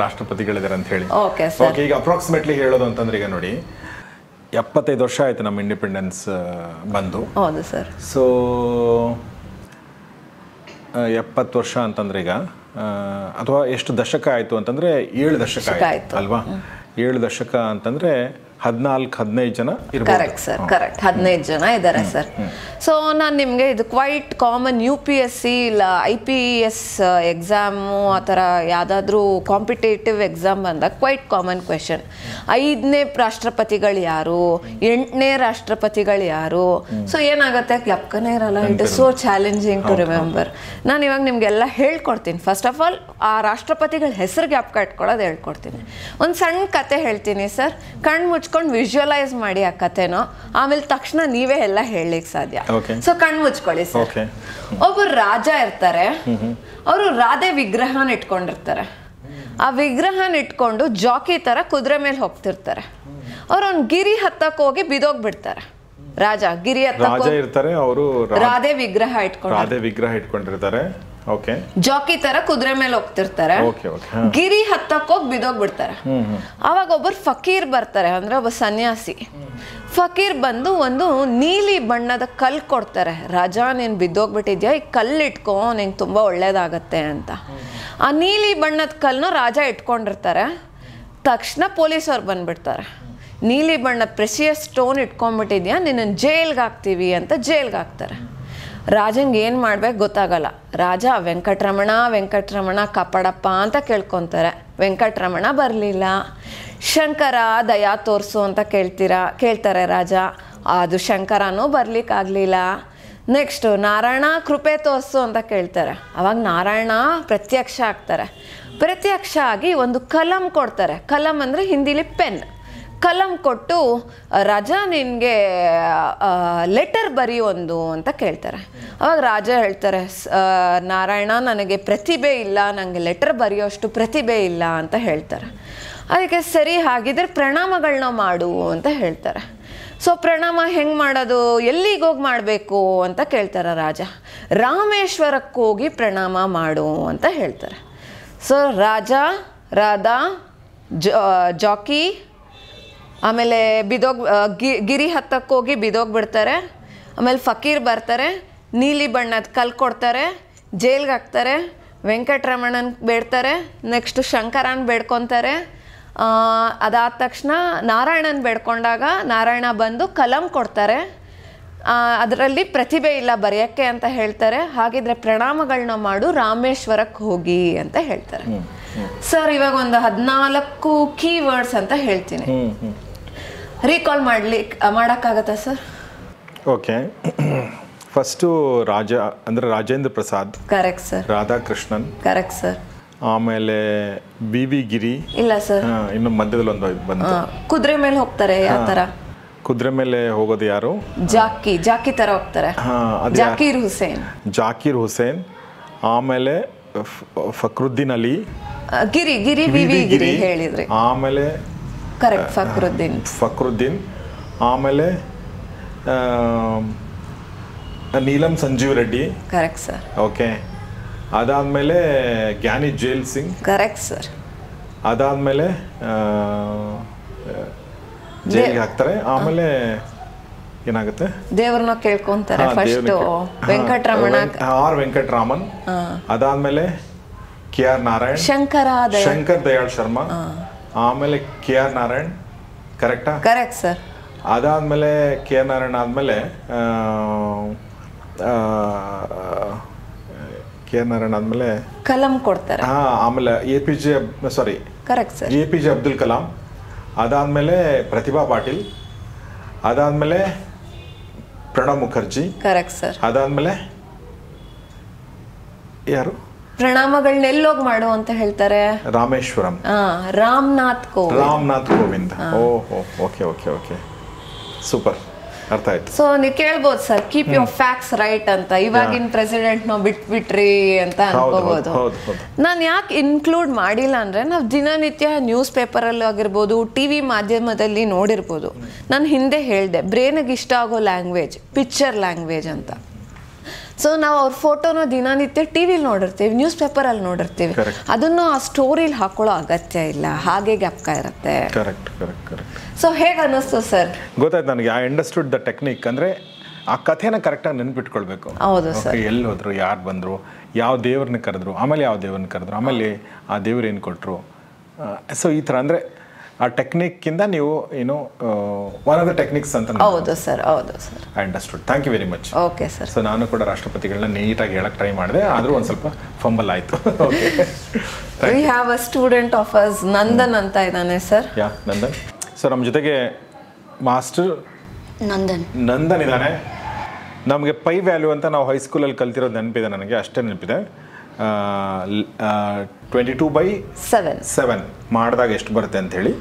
ರಾಷ್ಟ್ರಪತಿಗಳಿದ್ದಾರೆ ಅಂತ ಹೇಳಿ ಓಕೆ ಈಗ ಅಪ್ರಾಕ್ಸಿಮೇಟ್ಲಿ ಹೇಳೋದು ಅಂತಂದ್ರೆ ಈಗ ನೋಡಿ ಎಪ್ಪತ್ತೈದು ವರ್ಷ ಆಯಿತು ನಮ್ಮ ಇಂಡಿಪೆಂಡೆನ್ಸ್ ಬಂದು ಹೌದು ಸರ್ ಸೊ ಎಪ್ಪತ್ತು ವರ್ಷ ಅಂತಂದ್ರೆ ಈಗ ಅಥವಾ ಎಷ್ಟು ದಶಕ ಆಯಿತು ಅಂತಂದರೆ ಏಳು ದಶಕ ಆಯಿತು ಅಲ್ವಾ ಏಳು ದಶಕ ಅಂತಂದರೆ ಹದಿನಾಲ್ಕು ಹದಿನೈದು ಜನ ಕರೆಕ್ಟ್ ಸರ್ ಕರೆಕ್ಟ್ ಹದಿನೈದು ಜನ ಇದ್ದಾರೆ ಸರ್ ಸೊ ನಾನು ನಿಮಗೆ ಇದು quite common U P S C ಇಲ್ಲ ಐ ಪಿ ಎಸ್ ಎಕ್ಸಾಮು ಆ ಥರ ಯಾವುದಾದ್ರೂ ಕಾಂಪಿಟೇಟಿವ್ ಎಕ್ಸಾಮ್ ಬಂದಾಗ ಕ್ವೈಟ್ ಕಾಮನ್ ಕ್ವೆಶನ್ ಐದನೇ ರಾಷ್ಟ್ರಪತಿಗಳು ಯಾರು ಎಂಟನೇ ರಾಷ್ಟ್ರಪತಿಗಳು ಯಾರು ಸೊ ಏನಾಗುತ್ತೆ ಕ್ಲಪ್ಕನೇ ಇರಲ್ಲ it is so challenging to remember ನಾನು ಇವಾಗ ನಿಮಗೆಲ್ಲ ಹೇಳ್ಕೊಡ್ತೀನಿ ಫಸ್ಟ್ ಆಫ್ ಆಲ್ ಆ ರಾಷ್ಟ್ರಪತಿಗಳ ಹೆಸರು ಗ್ಯಾಪ್ ಕಟ್ಕೊಳ್ಳೋದು ಹೇಳ್ಕೊಡ್ತೀನಿ ಒಂದು ಸಣ್ಣ ಕತೆ ಹೇಳ್ತೀನಿ ಸರ್ ಕಣ್ಮುಚ್ಚ ಮುಚ್ಕೊಂಡು ವಿಜುವಲೈಸ್ ಮಾಡಿ ಆ ಕಥೆನೋ ಆಮೇಲೆ ತಕ್ಷಣ ನೀವೇ ಎಲ್ಲ ಹೇಳಲಿಕ್ಕೆ ಸಾಧ್ಯ ಸೊ ಕಣ್ ಮುಚ್ಕೊಳ್ಳಿ ಒಬ್ಬ ರಾಜ ಇರ್ತಾರೆ ಅವರು ರಾಧೆ ವಿಗ್ರಹನ ಇಟ್ಕೊಂಡಿರ್ತಾರೆ ಆ ವಿಗ್ರಹನ ಇಟ್ಕೊಂಡು ಜಾಕಿ ತರ ಕುದುರೆ ಮೇಲೆ ಹೋಗ್ತಿರ್ತಾರೆ ಅವ್ರು ಗಿರಿ ಹತ್ತಕ್ಕೆ ಹೋಗಿ ಬಿದೋಗ್ಬಿಡ್ತಾರೆ ರಾಜ ಗಿರಿ ಹತ್ತಿರ್ತಾರೆ ಅವರು ರಾಧೆ ವಿಗ್ರಹ ಇಟ್ಕೊಂಡು ರಾಧೆ ವಿಗ್ರಹ ಇಟ್ಕೊಂಡಿರ್ತಾರೆ ಜಾಕಿ ತರ ಕುದುರೆ ಮೇಲೆ ಹೋಗ್ತಿರ್ತಾರೆ ಗಿರಿ ಹತ್ತಕ್ಕೋಗಿ ಬಿದೋಗ್ಬಿಡ್ತಾರೆ ಅವಾಗ ಒಬ್ಬರು ಫಕೀರ್ ಬರ್ತಾರೆ ಅಂದ್ರೆ ಒಬ್ಬ ಸನ್ಯಾಸಿ ಫಕೀರ್ ಬಂದು ಒಂದು ನೀಲಿ ಬಣ್ಣದ ಕಲ್ಲು ಕೊಡ್ತಾರೆ ರಾಜ ನೀನು ಬಿದ್ದೋಗ್ಬಿಟ್ಟಿದ್ಯಾ ಈ ಕಲ್ಲು ಇಟ್ಕೋ ನಿಂಗೆ ತುಂಬಾ ಒಳ್ಳೇದಾಗತ್ತೆ ಅಂತ ಆ ನೀಲಿ ಬಣ್ಣದ ಕಲ್ನ ರಾಜ ಇಟ್ಕೊಂಡಿರ್ತಾರೆ ತಕ್ಷಣ ಪೊಲೀಸವ್ರು ಬಂದ್ಬಿಡ್ತಾರೆ ನೀಲಿ ಬಣ್ಣ ಪ್ರೆಸಿಯಸ್ ಸ್ಟೋನ್ ಇಟ್ಕೊಂಡ್ಬಿಟ್ಟಿದ್ಯಾ ನಿನ್ನ ಜೈಲ್ಗೆ ಹಾಕ್ತೀವಿ ಅಂತ ಜೈಲ್ಗೆ ಹಾಕ್ತಾರೆ ರಾಜಂಗೆ ಏನು ಮಾಡ್ಬೇಕು ಗೊತ್ತಾಗಲ್ಲ ರಾಜ ವೆಂಕಟರಮಣ ವೆಂಕಟರಮಣ ಕಾಪಾಡಪ್ಪ ಅಂತ ಕೇಳ್ಕೊತಾರೆ ವೆಂಕಟರಮಣ ಬರಲಿಲ್ಲ ಶಂಕರ ದಯಾ ತೋರಿಸು ಅಂತ ಕೇಳ್ತೀರಾ ಕೇಳ್ತಾರೆ ರಾಜ ಅದು ಶಂಕರನೂ ಬರ್ಲಿಕ್ಕಾಗಲಿಲ್ಲ ನೆಕ್ಸ್ಟು ನಾರಾಯಣ ಕೃಪೆ ತೋರಿಸು ಅಂತ ಕೇಳ್ತಾರೆ ಅವಾಗ ನಾರಾಯಣ ಪ್ರತ್ಯಕ್ಷ ಆಗ್ತಾರೆ ಪ್ರತ್ಯಕ್ಷ ಆಗಿ ಒಂದು ಕಲಂ ಕೊಡ್ತಾರೆ ಕಲಂ ಅಂದರೆ ಹಿಂದಿಲಿ ಪೆನ್ ಕಲಂ ಕೊಟ್ಟು ರಾಜಾ ನಿನಗೆ ಲೆಟರ್ ಬರೆಯೊಂದು ಅಂತ ಕೇಳ್ತಾರೆ ಅವಾಗ ರಾಜ ಹೇಳ್ತಾರೆ ನಾರಾಯಣ ನನಗೆ ಪ್ರತಿಭೆ ಇಲ್ಲ ನನಗೆ ಲೆಟರ್ ಬರೆಯೋಷ್ಟು ಪ್ರತಿಭೆ ಇಲ್ಲ ಅಂತ ಹೇಳ್ತಾರೆ ಅದಕ್ಕೆ ಸರಿ ಹಾಗಿದ್ರೆ ಪ್ರಣಾಮಗಳನ್ನ ಮಾಡು ಅಂತ ಹೇಳ್ತಾರೆ ಸೊ ಪ್ರಣಾಮ ಹೆಂಗೆ ಮಾಡೋದು ಎಲ್ಲಿಗೆ ಹೋಗಿ ಮಾಡಬೇಕು ಅಂತ ಕೇಳ್ತಾರೆ ರಾಜ ರಾಮೇಶ್ವರಕ್ಕೆ ಹೋಗಿ ಪ್ರಣಾಮ ಮಾಡು ಅಂತ ಹೇಳ್ತಾರೆ ಸೊ ರಾಜ ರಾಧಾ ಜಾಕಿ ಆಮೇಲೆ ಬಿದೋಗ್ ಗಿರಿ ಹತ್ತಕ್ಕೆ ಹೋಗಿ ಬಿದೋಗ್ಬಿಡ್ತಾರೆ ಆಮೇಲೆ ಫಕೀರ್ ಬರ್ತಾರೆ ನೀಲಿ ಬಣ್ಣದ ಕಲ್ ಕೊಡ್ತಾರೆ ಜೈಲ್ಗೆ ಹಾಕ್ತಾರೆ ವೆಂಕಟರಮಣನ್ ಬೇಡ್ತಾರೆ ನೆಕ್ಸ್ಟ್ ಶಂಕರನ್ ಬೇಡ್ಕೊತಾರೆ ಅದಾದ ತಕ್ಷಣ ನಾರಾಯಣನ್ ಬೇಡ್ಕೊಂಡಾಗ ನಾರಾಯಣ ಬಂದು ಕಲಂ ಕೊಡ್ತಾರೆ ಅದರಲ್ಲಿ ಪ್ರತಿಭೆ ಇಲ್ಲ ಬರೆಯೋಕ್ಕೆ ಅಂತ ಹೇಳ್ತಾರೆ ಹಾಗಿದ್ರೆ ಪ್ರಣಾಮಗಳನ್ನ ಮಾಡು ರಾಮೇಶ್ವರಕ್ಕೆ ಹೋಗಿ ಅಂತ ಹೇಳ್ತಾರೆ ಸರ್ ಇವಾಗ ಒಂದು ಹದಿನಾಲ್ಕು ಕೀವರ್ಡ್ಸ್ ಅಂತ ಹೇಳ್ತೀನಿ ರೀಕಾಲ್ ಮಾಡ್ಲಿಕ್ಕೆ ಮಾಡೋಕ್ಕಾಗತ್ತಾ ಸರ್ ಓಕೆ ಫಸ್ಟು ರಾಜ ಅಂದರೆ Rajendra Prasad correct sir Radhakrishnan correct sir ಆಮೇಲೆ ಬಿ ವಿ ಗಿರಿ ಇಲ್ಲ ಸರ್ ಇನ್ನು ಮಧ್ಯದಲ್ಲಿ ಒಂದು ಬಂತು ಕುದುರೆ ಮೇಲೆ ಹೋಗ್ತಾರೆ ಯಾವ ಥರ ಕುದುರೆ ಮೇಲೆ ಹೋಗೋದು ಯಾರು ಜಾಕಿ ಜಾಕಿ ತರ ಹೋಗ್ತಾರೆ ಜಾಕೀರ್ ಹುಸೇನ್ ಜಾಕೀರ್ ಹುಸೇನ್ ಆಮೇಲೆ ಫಕ್ರುದ್ದೀನ್ ಅಲಿ ಗಿರಿ ಗಿರಿ ಬಿ ವಿ ಗಿರಿ ಹೇಳಿದ್ರಿ ಆಮೇಲೆ ಕರೆಕ್ಟ್ ಫಕ್ರುದ್ದೀನ್ ಫಕ್ರುದ್ದೀನ್ ಆಮೇಲೆ um, Neelam Sanjiva Reddy correct sir okay ಅದಾದಮೇಲೆ ಗ್ಯಾನಿ ಜೇಲ್ ಸಿಂಗ್ ಕರೆಕ್ಟ್ ಸರ್ ಅದಾದಮೇಲೆ ಜೈಲಿಗೆ ಹಾಕ್ತಾರೆ ಆಮೇಲೆ ಏನಾಗುತ್ತೆ ದೇವ್ರನ್ನ ಕೇಳ್ಕೊಂತಾರೆ ಫಸ್ಟ್ ವೆಂಕಟರಮಣ ಆರ್ ವೆಂಕಟರಾಮನ್ ಅದಾದ್ಮೇಲೆ ಕೆ ಆರ್ ನಾರಾಯಣ್ ಶಂಕರ ಶಂಕರ್ ದಯಾಳ್ ಶರ್ಮಾ ಆಮೇಲೆ ಕೆ ಆರ್ ನಾರಾಯಣ್ ಕರೆಕ್ಟಾ ಕರೆಕ್ಟ್ ಸರ್ ಅದಾದಮೇಲೆ ಕೆ ಆರ್ ನಾರಾಯಣ್ ಆದಮೇಲೆ ಕೆ ಆರ್ ನಾರಾಯಣ ಆದಮೇಲೆ ಕಲಾಂ ಕೊಡ್ತಾರೆ ಹಾ ಆಮೇಲೆ A P J sorry correct sir A P J Abdul Kalam ಅದಾದಮೇಲೆ ಪ್ರತಿಭಾ ಪಾಟೀಲ್ ಅದಾದ್ಮೇಲೆ ಪ್ರಣಬ್ ಮುಖರ್ಜಿ ಕರೆಕ್ಟ್ ಸರ್ ಅದಾದಮೇಲೆ ಯಾರು ಪ್ರಣಾಮಗಳನ್ನೆಲ್ಲೋಗಿ ಮಾಡು ಅಂತ ಹೇಳ್ತಾರೆ Rameswaram Ramnath Kovind Ramnath Kovind okay okay okay super ಅರ್ಥ ಆಯ್ತು ಸೊ ನೀವು ಕೇಳ್ಬೋದು ಸರ್ ಕೀಪ್ ಫ್ಯಾಕ್ಸ್ ರೈಟ್ ಅಂತ ಇವಾಗಿನ ಪ್ರೆಸಿಡೆಂಟ್ ನಾವು ಬಿಟ್ಬಿಟ್ರಿ ಅಂತ ಅನ್ಕೋಬಹುದು ನಾನು ಯಾಕೆ ಇನ್ಕ್ಲೂಡ್ ಮಾಡಿಲ್ಲ ಅಂದ್ರೆ ನಾವು ದಿನನಿತ್ಯ ನ್ಯೂಸ್ ಪೇಪರ್ ಅಲ್ಲಿ ಆಗಿರ್ಬೋದು ಟಿವಿ ಮಾಧ್ಯಮದಲ್ಲಿ ನೋಡಿರ್ಬೋದು ನಾನು ಹಿಂದೆ ಹೇಳ್ದೆ ಬ್ರೇನಿಗೆ ಇಷ್ಟ ಆಗೋ ಲ್ಯಾಂಗ್ವೇಜ್ ಪಿಕ್ಚರ್ ಲ್ಯಾಂಗ್ವೇಜ್ ಅಂತ ಸೊ ನಾವು ಅವ್ರ ಫೋಟೋನ ದಿನನಿತ್ಯ ಟಿ ನೋಡಿರ್ತೀವಿ ನ್ಯೂಸ್ ಪೇಪರಲ್ಲಿ ನೋಡಿರ್ತೀವಿ ಅದನ್ನು ಆ ಸ್ಟೋರಿಲಿ ಹಾಕೊಳ್ಳೋ ಅಗತ್ಯ ಇಲ್ಲ ಹಾಗೆ ಜ್ಞಾಪಕ ಇರುತ್ತೆ ಕರೆಕ್ಟ್ ಕರೆಕ್ಟ್ ಸೊ ಹೇಗೆ ಅನ್ನಿಸ್ತು ಸರ್ ಗೊತ್ತಾಯ್ತು ನನಗೆ ಐ ಅಂಡರ್ಸ್ಟುಡ್ ದ ಟೆಕ್ನಿಕ್ ಅಂದರೆ ಆ ಕಥೆನ ಕರೆಕ್ಟಾಗಿ ನೆನ್ಪಿಟ್ಕೊಳ್ಬೇಕು ಎಲ್ಲಿ ಹೋದ್ರು ಯಾರು ಬಂದರು ಯಾವ ದೇವ್ರನ್ನ ಕರೆದ್ರು ಆಮೇಲೆ ಯಾವ ದೇವ್ರನ್ನ ಕರೆದ್ರು ಆಮೇಲೆ ಆ ದೇವ್ರು ಏನು ಕೊಟ್ಟರು ಸೊ ಈ ಥರ ಅಂದರೆ ಆ ಟೆಕ್ನಿಕ್ಕಿಂದ ನೀವು ಏನು ಒನ್ ಆಫ್ ದ ಟೆಕ್ನಿಕ್ಸ್ ಅಂತ ಹೌದು ಸರ್ ಹೌದು sir I understood thank you very much okay sir so ನಾನು ಕೂಡ ರಾಷ್ಟ್ರಪತಿಗಳನ್ನ ನೀಟಾಗಿ ಹೇಳಕ್ಕೆ ಟ್ರೈ ಮಾಡಿದೆ ಆದರೂ ಒಂದು ಸ್ವಲ್ಪ ಫಂಬಲ್ ಆಯಿತು we have a student of us Nandan ಅಂತ ಇದ್ದಾನೆ ಸರ್ ಯಾ ನಂದನ್ ಸರ್ ನಮ್ಮ ಜೊತೆಗೆ ಮಾಸ್ಟರ್ ನಂದನ್ ನಂದನ್ ಇದ್ದಾನೆ ನಮಗೆ ಪೈ ವ್ಯಾಲ್ಯೂ ಅಂತ ನಾವು ಹೈಸ್ಕೂಲಲ್ಲಿ ಕಲ್ತಿರೋದು ನೆನಪಿದೆ ನನಗೆ ಅಷ್ಟೇ ನೆನಪಿದೆ twenty two by seven seven ಮಾಡಿದಾಗ ಎಷ್ಟು ಬರುತ್ತೆ ಅಂತ ಹೇಳಿ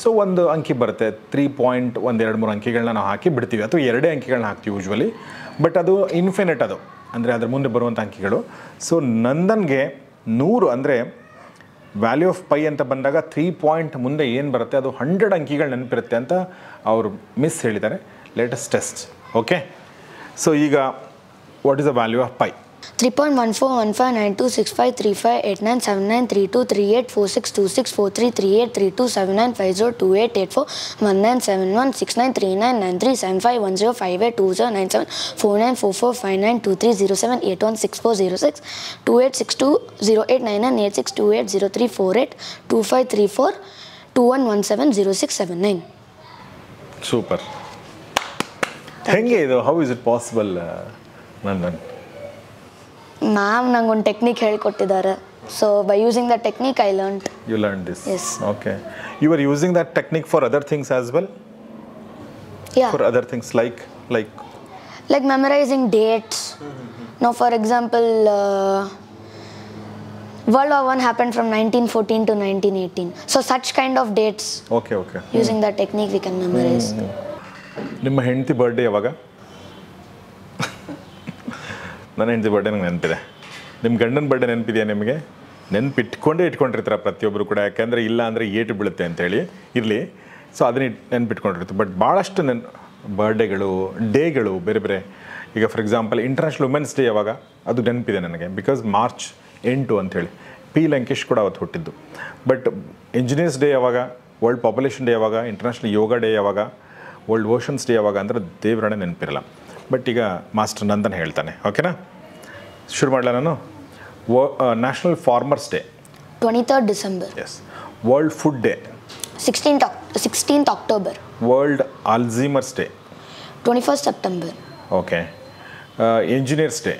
ಸೊ ಒಂದು ಅಂಕಿ ಬರುತ್ತೆ ತ್ರೀ ಪಾಯಿಂಟ್ ಒಂದು ಎರಡು ಮೂರು ಅಂಕಿಗಳನ್ನ ನಾವು ಹಾಕಿ ಬಿಡ್ತೀವಿ ಅಥವಾ ಎರಡೇ ಅಂಕಿಗಳನ್ನ ಹಾಕ್ತೀವಿ ಯೂಶ್ವಲಿ ಬಟ್ ಅದು ಇನ್ಫಿನಿಟ್ ಅದು ಅಂದರೆ ಅದ್ರ ಮುಂದೆ ಬರುವಂಥ ಅಂಕಿಗಳು ಸೊ ನಂದನ್ಗೆ ನೂರು ಅಂದರೆ ವ್ಯಾಲ್ಯೂ ಆಫ್ ಪೈ ಅಂತ ಬಂದಾಗ ತ್ರೀ ಪಾಯಿಂಟ್ ಮುಂದೆ ಏನು ಬರುತ್ತೆ ಅದು ಹಂಡ್ರೆಡ್ ಅಂಕಿಗಳು ನೆನಪಿರುತ್ತೆ ಅಂತ ಅವರು ಮಿಸ್ ಹೇಳಿದ್ದಾರೆ ಲೇಟೆಸ್ಟ್ ಟೆಸ್ಟ್ ಓಕೆ ಸೊ ಈಗ what is the value of pi three point one four one five nine two six five three five eight nine seven nine three two three eight four six two six four three three eight three two seven nine five zero two eight eight four one nine seven one six nine three nine nine three seven five one zero five eight two zero nine seven four nine four four five nine two three zero seven eight one six four zero six two eight six two zero eight nine nine eight six two eight zero three four eight two five three four two one one seven zero six seven ma'am nangon technique helikottidara. So by using that technique I learned. You learned this. Yes. Okay. You were using that technique for other things as well? Yeah. For other things like like like memorizing dates. Now for example uh, World War 1 happened from 1914 to 1918. So such kind of dates. Okay, okay. Using hmm. that technique we can memorize. Hmm. hmm, hmm. ನಿಮ್ಮ ಹೆಂಡತಿ birthday ನನ್ನ ಹೆಂಡತಿ birthday ನಂಗೆ ನೆನಪಿದೆ ನಿಮ್ಮ ಗಂಡನ birthday ನೆನಪಿದೆಯಾ ನಿಮಗೆ ನೆನಪಿಟ್ಕೊಂಡೇ ಇಟ್ಕೊಂಡಿರ್ತಾರೆ ಪ್ರತಿಯೊಬ್ಬರು ಕೂಡ ಯಾಕೆಂದರೆ ಇಲ್ಲ ಅಂದರೆ ಏಟು ಬೀಳುತ್ತೆ ಅಂತೇಳಿ ಇರಲಿ ಸೊ ಅದನ್ನ ನೆನಪಿಟ್ಕೊಂಡಿರ್ತೀವಿ ಬಟ್ ಭಾಳಷ್ಟು ನೆನ್ ಬರ್ಡೇಗಳು ಡೇಗಳು ಬೇರೆ ಬೇರೆ ಈಗ for example international women's day ಯಾವಾಗ ಅದು ನೆನಪಿದೆ ನನಗೆ ಬಿಕಾಸ್ ಮಾರ್ಚ್ ಎಂಟು ಅಂಥೇಳಿ ಪಿ ಲಂಕೇಶ್ ಕೂಡ ಅವತ್ತು ಹುಟ್ಟಿದ್ದು ಬಟ್ ಇಂಜಿನಿಯರ್ಸ್ ಡೇ ಯಾವಾಗ ವರ್ಲ್ಡ್ ಪಾಪ್ಯುಲೇಷನ್ ಡೇ ಯಾವಾಗ ಇಂಟರ್ನ್ಯಾಷನಲ್ ಯೋಗ ಡೇ ಯಾವಾಗ ವರ್ಲ್ಡ್ ಓಷನ್ಸ್ ಡೇ ಯಾವಾಗ ಅಂದರೆ ದೇವರನ್ನೇ ನೆನಪಿರಲ್ಲ ಬಟ್ ಈಗ ಮಾಸ್ಟರ್ ನಂದನ್ ಹೇಳ್ತಾನೆ ಓಕೆನಾ ಶುರು ಮಾಡಲ ನಾನು national farmers day twenty third December yes world food day sixteenth sixteenth October world Alzheimer's day twenty first September okay engineers day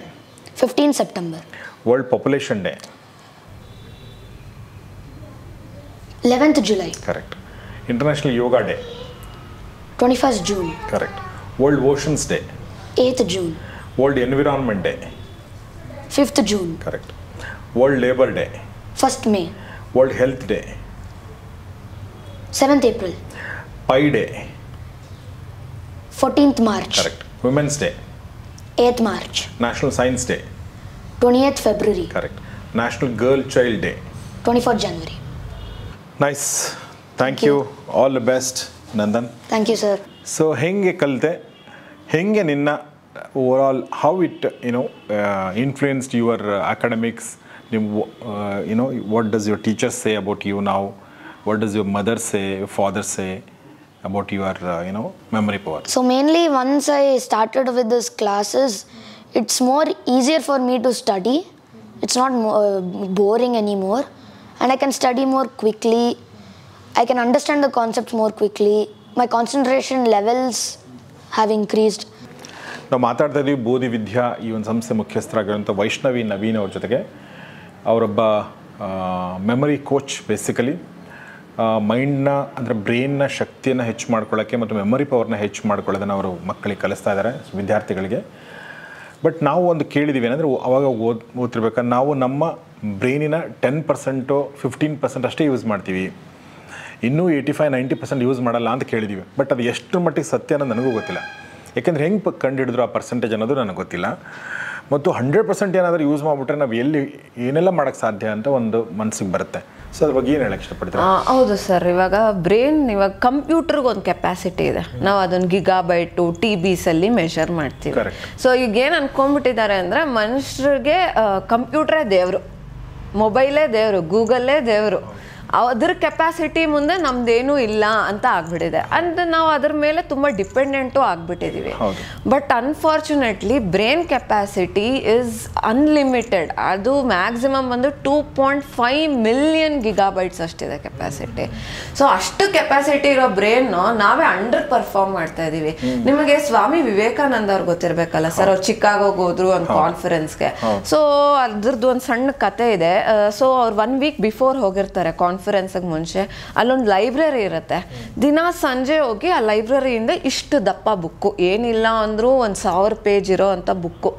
fifteen September world population day eleventh July correct international yoga day twenty first June correct world oceans day 8th June. World Environment Day. 5th June. Correct. World Labor Day. 1st May. World Health Day. 7th April. Pi Day. 14th March. Correct. Women's Day. 8th March. National Science Day. 28th February. Correct. National Girl Child Day. 24th January. Nice thank you all the best Nandan thank you sir so ಹೆಂಗೆ ಕಲಿತೆ inna overall, how it you know uh, influenced your uh, academics? Uh, you know, what does your teachers say about you now? What does your mother say? Your father say about your uh, you know memory power so mainly once i started with these classes it's more easier for me to study it's not more, boring anymore and i can study more quickly i can understand the concepts more quickly my concentration levels have increased ನಾವು ಮಾತಾಡ್ತಾ ಇದ್ದೀವಿ ಬೋಧಿ ವಿದ್ಯಾ ಈ ಒಂದು ಸಂಸ್ಥೆ ಮುಖ್ಯಸ್ಥರಾಗಿರುವಂಥ ವೈಷ್ಣವಿ ನವೀನ್ ಅವ್ರ ಜೊತೆಗೆ ಅವರೊಬ್ಬ memory coach basically ಮೈಂಡ್ನ ಅಂದರೆ ಬ್ರೈನ್ನ ಶಕ್ತಿಯನ್ನು ಹೆಚ್ಚು ಮಾಡ್ಕೊಳ್ಳೋಕ್ಕೆ ಮತ್ತು ಮೆಮೊರಿ ಪವರ್ನ ಹೆಚ್ಚು ಮಾಡ್ಕೊಳ್ಳೋದನ್ನು ಅವರು ಮಕ್ಕಳಿಗೆ ಕಲಿಸ್ತಾ ಇದ್ದಾರೆ ವಿದ್ಯಾರ್ಥಿಗಳಿಗೆ ಬಟ್ ನಾವು ಒಂದು ಕೇಳಿದ್ದೀವಿ ಏನಂದರೆ ಅವಾಗ ಓದ್ ಓದ್ತಿರ್ಬೇಕಾದ್ರೆ ನಾವು ನಮ್ಮ ಬ್ರೈನಿನ ಟೆನ್ ಪರ್ಸೆಂಟು ಫಿಫ್ಟೀನ್ ಪರ್ಸೆಂಟ್ ಅಷ್ಟೇ ಯೂಸ್ ಮಾಡ್ತೀವಿ ಇನ್ನೂ eighty five ninety percent use ಮಾಡಲ್ಲ ಅಂತ ಕೇಳಿದ್ದೀವಿ ಬಟ್ ಅದು ಎಷ್ಟು ಮಟ್ಟಿಗೆ ಸತ್ಯ ಅನ್ನೋದು ನನಗೂ ಗೊತ್ತಿಲ್ಲ ಯಾಕೆಂದರೆ ಹೆಂಗೆ ಕಂಡುಹಿಡಿದ್ರು ಆ ಪರ್ಸೆಂಟೇಜ್ ಅನ್ನೋದು ನನಗೆ ಗೊತ್ತಿಲ್ಲ ಮತ್ತು ಹಂಡ್ರೆಡ್ ಪರ್ಸೆಂಟ್ ಏನಾದರೂ ಯೂಸ್ ಮಾಡಿಬಿಟ್ರೆ ನಾವು ಎಲ್ಲಿ ಏನೆಲ್ಲ ಮಾಡೋಕ್ಕೆ ಸಾಧ್ಯ ಅಂತ ಒಂದು ಮನಸ್ಸಿಗೆ ಬರುತ್ತೆ ಸೊ ಅದ್ರ ಬಗ್ಗೆ ಏನು ಹೇಳಕ್ಕೆ ಇಷ್ಟಪಡ್ತೀರಾ ಹೌದು ಸರ್ ಇವಾಗ ಬ್ರೈನ್ ಇವಾಗ ಕಂಪ್ಯೂಟರ್ಗೆ ಒಂದು ಕೆಪಾಸಿಟಿ ಇದೆ ನಾವು ಅದನ್ನು ಗಿಗಾ ಬೈಟು ಟಿ ಬಿಸಲ್ಲಿ ಮೆಷರ್ ಮಾಡ್ತೀವಿ ಸೊ ಈಗ ಏನು ಅನ್ಕೊಂಡ್ಬಿಟ್ಟಿದ್ದಾರೆ ಅಂದರೆ ಮನುಷ್ಯರಿಗೆ ಕಂಪ್ಯೂಟ್ರೇ ದೇವರು ಮೊಬೈಲೇ ದೇವರು ಗೂಗಲ್ಲೇ ದೇವರು ಅದ್ರ ಕೆಪಾಸಿಟಿ ಮುಂದೆ ನಮ್ದೇನೂ ಇಲ್ಲ ಅಂತ ಆಗ್ಬಿಟ್ಟಿದೆ ಅಂಡ್ ನಾವು ಅದ್ರ ಮೇಲೆ ತುಂಬ ಡಿಪೆಂಡೆಂಟು ಆಗ್ಬಿಟ್ಟಿದೀವಿ but unfortunately brain capacity is unlimited ಅದು ಮ್ಯಾಕ್ಸಿಮಮ್ ಬಂದು two point five million gigabytes ಅಷ್ಟಿದೆ ಕೆಪಾಸಿಟಿ ಸೊ ಅಷ್ಟು ಕೆಪಾಸಿಟಿ ಇರೋ ಬ್ರೈನ್ ನಾವೇ ಅಂಡರ್ ಪರ್ಫಾರ್ಮ್ ಮಾಡ್ತಾ ಇದೀವಿ ನಿಮಗೆ ಸ್ವಾಮಿ ವಿವೇಕಾನಂದ ಅವ್ರು ಗೊತ್ತಿರ್ಬೇಕಲ್ಲ ಸರ್ ಅವ್ರು ಚಿಕಾಗೋಗೆ ಹೋದ್ರು ಒಂದು ಕಾನ್ಫರೆನ್ಸ್ಗೆ ಸೊ ಅದ್ರದ್ದು ಒಂದು ಸಣ್ಣ ಕತೆ ಇದೆ ಸೊ ಅವ್ರು ಒನ್ ವೀಕ್ ಬಿಫೋರ್ ಹೋಗಿರ್ತಾರೆ ಕಾನ್ಫರೆನ್ಸ್ ಕಾನ್ಫರೆನ್ಸಿಗೆ ಮುಂಚೆ ಅಲ್ಲೊಂದು ಲೈಬ್ರರಿ ಇರುತ್ತೆ ದಿನ ಸಂಜೆ ಹೋಗಿ ಆ ಲೈಬ್ರರಿಯಿಂದ ಇಷ್ಟು ದಪ್ಪ ಬುಕ್ಕು ಏನಿಲ್ಲ ಅಂದರೂ ಒಂದು ಸಾವಿರ ಪೇಜ್ ಇರೋ ಅಂಥ ಬುಕ್ಕು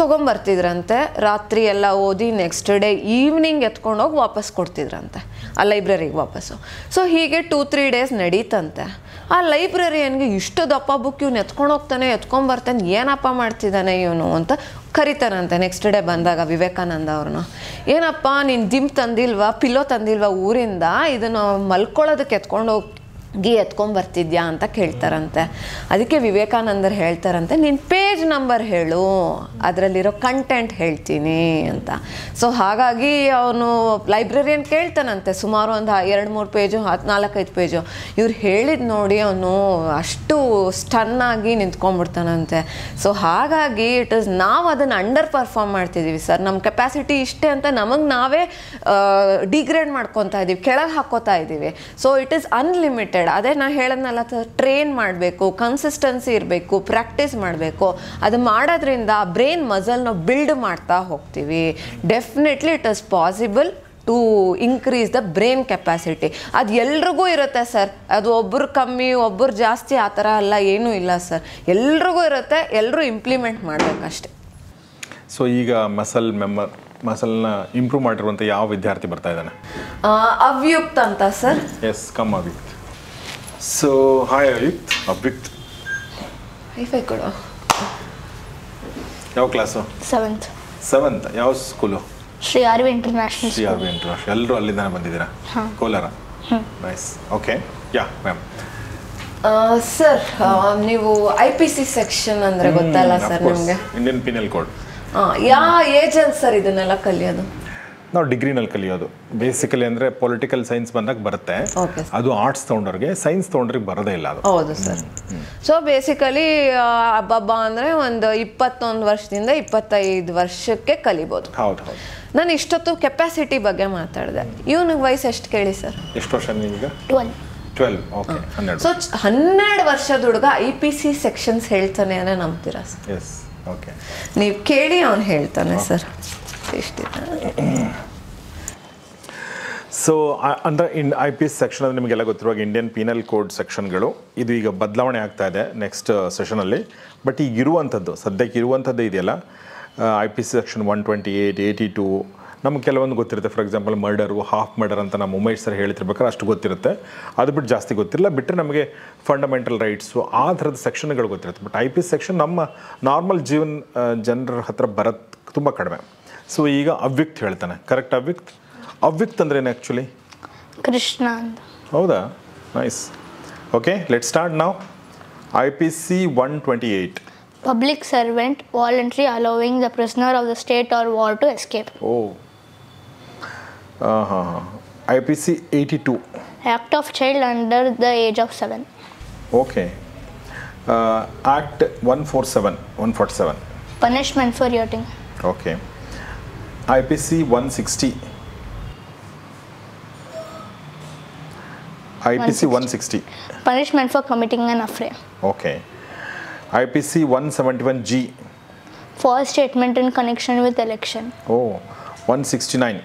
ತೊಗೊಂಬರ್ತಿದ್ರಂತೆ ರಾತ್ರಿ ಎಲ್ಲ ಓದಿ ನೆಕ್ಸ್ಟ್ ಡೇ ಈವ್ನಿಂಗ್ ಎತ್ಕೊಂಡೋಗಿ ವಾಪಸ್ ಕೊಡ್ತಿದ್ರಂತೆ ಆ ಲೈಬ್ರರಿಗೆ ವಾಪಸ್ಸು ಸೊ ಹೀಗೆ ಟೂ ತ್ರೀ ಡೇಸ್ ನಡೀತಂತೆ ಆ ಲೈಬ್ರರಿಯನ್ಗೆ ಇಷ್ಟು ದಪ್ಪ ಬುಕ್ ಇವ್ನು ಎತ್ಕೊಂಡು ಹೋಗ್ತಾನೆ ಎತ್ಕೊಂಬರ್ತಾನೆ ಏನಪ್ಪ ಮಾಡ್ತಿದ್ದಾನೆ ಇವನು ಅಂತ ಕರೀತಾರಂತೆ ನೆಕ್ಸ್ಟ್ ಡೇ ಬಂದಾಗ ವಿವೇಕಾನಂದ ಅವ್ರನ್ನ ಏನಪ್ಪ ನೀನು ಜಿಮ್ ತಂದಿಲ್ವಾ ಪಿಲ್ಲೋ ತಂದಿಲ್ವಾ ಊರಿಂದ ಇದನ್ನು ಮಲ್ಕೊಳ್ಳೋದಕ್ಕೆ ಎತ್ಕೊಂಡು ಹೋಗಿ ಗೀ ಎತ್ಕೊಂಡ್ಬರ್ತಿದ್ಯಾ ಅಂತ ಕೇಳ್ತಾರಂತೆ ಅದಕ್ಕೆ ವಿವೇಕಾನಂದರು ಹೇಳ್ತಾರಂತೆ ನಿನ್ನ ಪೇಜ್ ನಂಬರ್ ಹೇಳು ಅದರಲ್ಲಿರೋ ಕಂಟೆಂಟ್ ಹೇಳ್ತೀನಿ ಅಂತ ಸೊ ಹಾಗಾಗಿ ಅವನು ಲೈಬ್ರರಿಯನ್ ಕೇಳ್ತಾನಂತೆ ಸುಮಾರು ಒಂದು ಎರಡು ಮೂರು ಪೇಜು ಹತ್ತು ನಾಲ್ಕೈದು ಪೇಜು ಇವ್ರು ಹೇಳಿದ್ ನೋಡಿ ಅವನು ಅಷ್ಟು ಸ್ಟನ್ನಾಗಿ ನಿಂತ್ಕೊಂಡ್ಬಿಡ್ತಾನಂತೆ ಸೊ ಹಾಗಾಗಿ ಇಟ್ ಇಸ್ ನಾವು ಅದನ್ನು ಅಂಡರ್ ಪರ್ಫಾರ್ಮ್ ಮಾಡ್ತಿದ್ದೀವಿ ಸರ್ ನಮ್ಮ ಕೆಪಾಸಿಟಿ ಇಷ್ಟೇ ಅಂತ ನಮಗೆ ನಾವೇ ಡಿಗ್ರೇಡ್ ಮಾಡ್ಕೊತಾ ಇದ್ದೀವಿ ಕೆಳಗೆ ಹಾಕೋತಾ ಇದ್ದೀವಿ so it is unlimited method ಅದೇ ನಾ ಹೇಳೋದ್ನಲ್ಲ ಟ್ರೈನ್ ಮಾಡಬೇಕು ಕನ್ಸಿಸ್ಟೆನ್ಸಿ ಇರಬೇಕು ಪ್ರಾಕ್ಟೀಸ್ ಮಾಡಬೇಕು ಅದು ಮಾಡೋದ್ರಿಂದ ಬ್ರೈನ್ ಮಸಲ್ನ ಬಿಲ್ಡ್ ಮಾಡ್ತಾ ಹೋಗ್ತೀವಿ definitely it is possible to increase the brain capacity ಅದು ಎಲ್ರಿಗೂ ಇರುತ್ತೆ ಸರ್ ಅದು ಒಬ್ಬರು ಕಮ್ಮಿ ಒಬ್ಬರು ಜಾಸ್ತಿ ಆ ಥರ ಅಲ್ಲ ಏನೂ ಇಲ್ಲ ಸರ್ ಎಲ್ರಿಗೂ ಇರುತ್ತೆ ಎಲ್ಲರೂ ಇಂಪ್ಲಿಮೆಂಟ್ ಮಾಡಬೇಕಷ್ಟೆ ಸೊ ಈಗ ಮಸಲ್ ಮೆಮರ್ ಮಸಲ್ನ ಇಂಪ್ರೂವ್ ಮಾಡಿರುವಂಥ ಯಾವ ವಿದ್ಯಾರ್ಥಿ ಬರ್ತಾ ಇದ್ದಾನೆ ಅವ್ಯುಕ್ತ ಅಂತ sir yes come Avyukta hi hi Ayut, high five ಕೊಡು ಯಾವ ಕ್ಲಾಸು ಸೆವೆಂತ್ ಸೆವೆಂತ್ ಯಾವ school Shri R V international C R international ಎಲ್ಲರೂ ಅಲ್ಲಿಂದಾನೆ ಬಂದಿದ್ದೀರಾ ಹಾ. Kolar nice okay yeah ma'am sir ನೀವು ಐ ಪಿ ಸಿ ಸೆಕ್ಷನ್ ಅಂದ್ರೆ ಗೊತ್ತಲ್ಲ ಸರ್ ನಿಮ್ಗೆ ಇಂಡಿಯನ್ ಪಿನಲ್ ಕೋಡ್ ಆ, ಯಾ ಏಜ್ ಸರ್ ಇದನ್ನೆಲ್ಲ ಕಲಿಯೋದು ನಾವು ಡಿಗ್ರಿನಲ್ಲಿ ಕಲಿಯೋದು ಬೇಸಿಕಲಿ ಅಂದರೆ ಪೊಲಿಟಿಕಲ್ ಸೈನ್ಸ್ ಬಂದಾಗ ಬರುತ್ತೆ ಅದು ಆರ್ಟ್ಸ್ ತೊಗೊಂಡವ್ರಿಗೆ ಸೈನ್ಸ್ ತೊಗೊಂಡ್ರಿಗೆ ಬರೋದೇ ಇಲ್ಲ ಅದು ಹೌದು ಸರ್ ಸೊ ಬೇಸಿಕಲಿ ಹಬ್ಬಬ್ಬ ಅಂದರೆ ಒಂದು ಇಪ್ಪತ್ತೊಂದು ವರ್ಷದಿಂದ ಇಪ್ಪತ್ತೈದು ವರ್ಷಕ್ಕೆ ಕಲಿಬೋದು ಹೌದು ಹೌದು ನಾನು ಇಷ್ಟೊತ್ತು ಕೆಪಾಸಿಟಿ ಬಗ್ಗೆ ಮಾತಾಡಿದೆ ಇವನಿಗೆ ವಯಸ್ಸು ಎಷ್ಟು ಕೇಳಿ ಸರ್ ಎಷ್ಟು ವರ್ಷ ನಿಮಗೆ ಟ್ವೆಲ್ ಟ್ವೆಲ್ವ್ ಓಕೆ ಹನ್ನೆರಡು ಸೊ ಹನ್ನೆರಡು ವರ್ಷದ ಹುಡುಗ ಐ ಪಿ ಸಿ ಸೆಕ್ಷನ್ಸ್ ಹೇಳ್ತಾನೆ ಅನ್ನೋ ನಂಬ್ತೀರಾ ಸರ್ ಎಸ್ ಓಕೆ ನೀವು ಕೇಳಿ ಅವನು ಹೇಳ್ತಾನೆ ಸರ್ ಸೊ ಅಂದರೆ in I P S section ಅಂದರೆ ನಿಮಗೆಲ್ಲ ಗೊತ್ತಿರುವಾಗ ಇಂಡಿಯನ್ ಪೀನಲ್ ಕೋಡ್ ಸೆಕ್ಷನ್ಗಳು ಇದು ಈಗ ಬದಲಾವಣೆ ಆಗ್ತಾ ಇದೆ ನೆಕ್ಸ್ಟ್ ಸೆಷನಲ್ಲಿ ಬಟ್ ಈಗ ಇರುವಂಥದ್ದು ಸದ್ಯಕ್ಕೆ ಇರುವಂಥದ್ದು ಇದೆಯಲ್ಲ I P S section one twenty eight eighty two ನಮ್ಗೆ ಕೆಲವೊಂದು ಗೊತ್ತಿರುತ್ತೆ for example murder half murder ಅಂತ ನಮ್ಮ ಉಮೇಶ್ ಸರ್ ಹೇಳ್ತಿರ್ಬೇಕಾದ್ರೆ ಅಷ್ಟು ಗೊತ್ತಿರುತ್ತೆ ಅದು ಬಿಟ್ಟು ಜಾಸ್ತಿ ಗೊತ್ತಿರಲ್ಲ ಬಿಟ್ಟರೆ ನಮಗೆ ಫಂಡಮೆಂಟಲ್ ರೈಟ್ಸು ಆ ಥರದ ಸೆಕ್ಷನ್ಗಳು ಗೊತ್ತಿರುತ್ತೆ but I P S section ನಮ್ಮ ನಾರ್ಮಲ್ ಜೀವನ uh, ಜನರ ಹತ್ರ ಬರೋದು ತುಂಬ ಕಡಿಮೆ ಸೊ ಈಗ ಅವ್ಯಕ್ತ್ ಹೇಳ್ತಾನೆ ಕರೆಕ್ಟ್ ಅವ್ಯಕ್ತ್ ಅವ್ಯಕ್ತ್ ಅಂದ್ರೆ ಏನು ಆ್ಯಕ್ಚುಲಿ ಕೃಷ್ಣ ಅಂತ ಹೌದಾ ನೈಸ್ ಓಕೆ ಲೆಟ್ ಸ್ಟಾರ್ಟ್ ನಾವು I P C one twenty eight public servant voluntary allowing the prisoner of the state or war to escape oh ಹಾಂ ಹಾಂ I P C eighty two act of child under the age of seven okay act one four seven one forty seven punishment for rioting okay IPC 160. IPC 160. 160. Punishment for committing an affray. Okay. IPC 171G. False statement in connection with election. Oh, 169.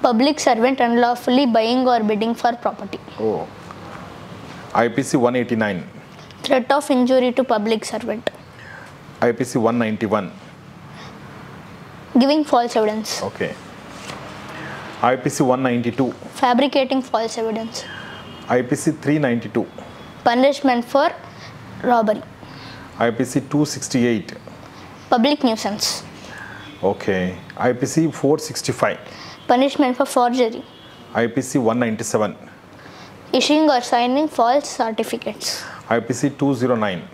Public servant unlawfully buying or bidding for property. Oh. IPC 189. Threat of injury to public servant. IPC 191. Giving false evidence. Okay. IPC 192. Fabricating false evidence. IPC 392. Punishment for robbery. IPC 268. Public nuisance. Okay. IPC 465. Punishment for forgery. IPC 197. Issuing or signing false certificates. IPC 209.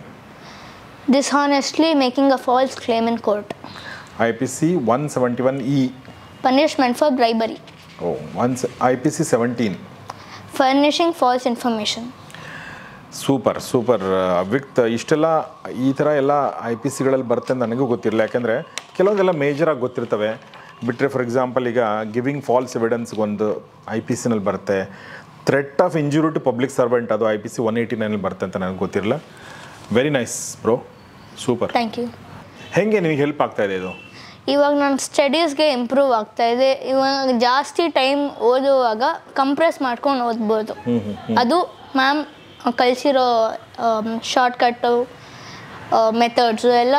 Dishonestly making a false claim in court. IPC 171E. E. Punishment for bribery. Oh, once IPC 17. Furnishing false information. Super super Avyakta ಇಷ್ಟೆಲ್ಲ ಈ ಥರ ಎಲ್ಲ I P ಸಿಗಳಲ್ಲಿ ಬರುತ್ತೆ ಅಂತ ನನಗೂ ಗೊತ್ತಿರಲಿಲ್ಲ ಯಾಕೆಂದರೆ ಕೆಲವೊಂದೆಲ್ಲ ಮೇಜರಾಗಿ ಗೊತ್ತಿರ್ತವೆ ಬಿಟ್ಟರೆ ಫಾರ್ ಎಕ್ಸಾಂಪಲ್ ಈಗ ಗಿವಿಂಗ್ ಫಾಲ್ಸ್ ಎವಿಡೆನ್ಸ್ಗೆ ಒಂದು ಐ ಪಿ ಸಿನಲ್ಲಿ ಬರುತ್ತೆ threat of injury to public servant ಅದು I P C one eighty ನೈನಲ್ಲಿ ಬರುತ್ತೆ ಅಂತ ನನಗೆ ಗೊತ್ತಿರಲಿಲ್ಲ very nice bro super thank you ಹೇಗೆ ನಿಮಗೆ ಹೆಲ್ಪ್ ಆಗ್ತಾಯಿದೆ ಇದು ಇವಾಗ ನನ್ನ ಸ್ಟಡೀಸ್ಗೆ ಇಂಪ್ರೂವ್ ಆಗ್ತಾ ಇದೆ ಇವಾಗ ಜಾಸ್ತಿ ಟೈಮ್ ಓದುವಾಗ ಕಂಪ್ರೆಸ್ ಮಾಡ್ಕೊಂಡು ಓದ್ಬೋದು ಅದು ಮ್ಯಾಮ್ ಕಲಿಸಿರೋ ಶಾರ್ಟ್ಕಟ್ಟು ಮೆಥಡ್ಸು ಎಲ್ಲ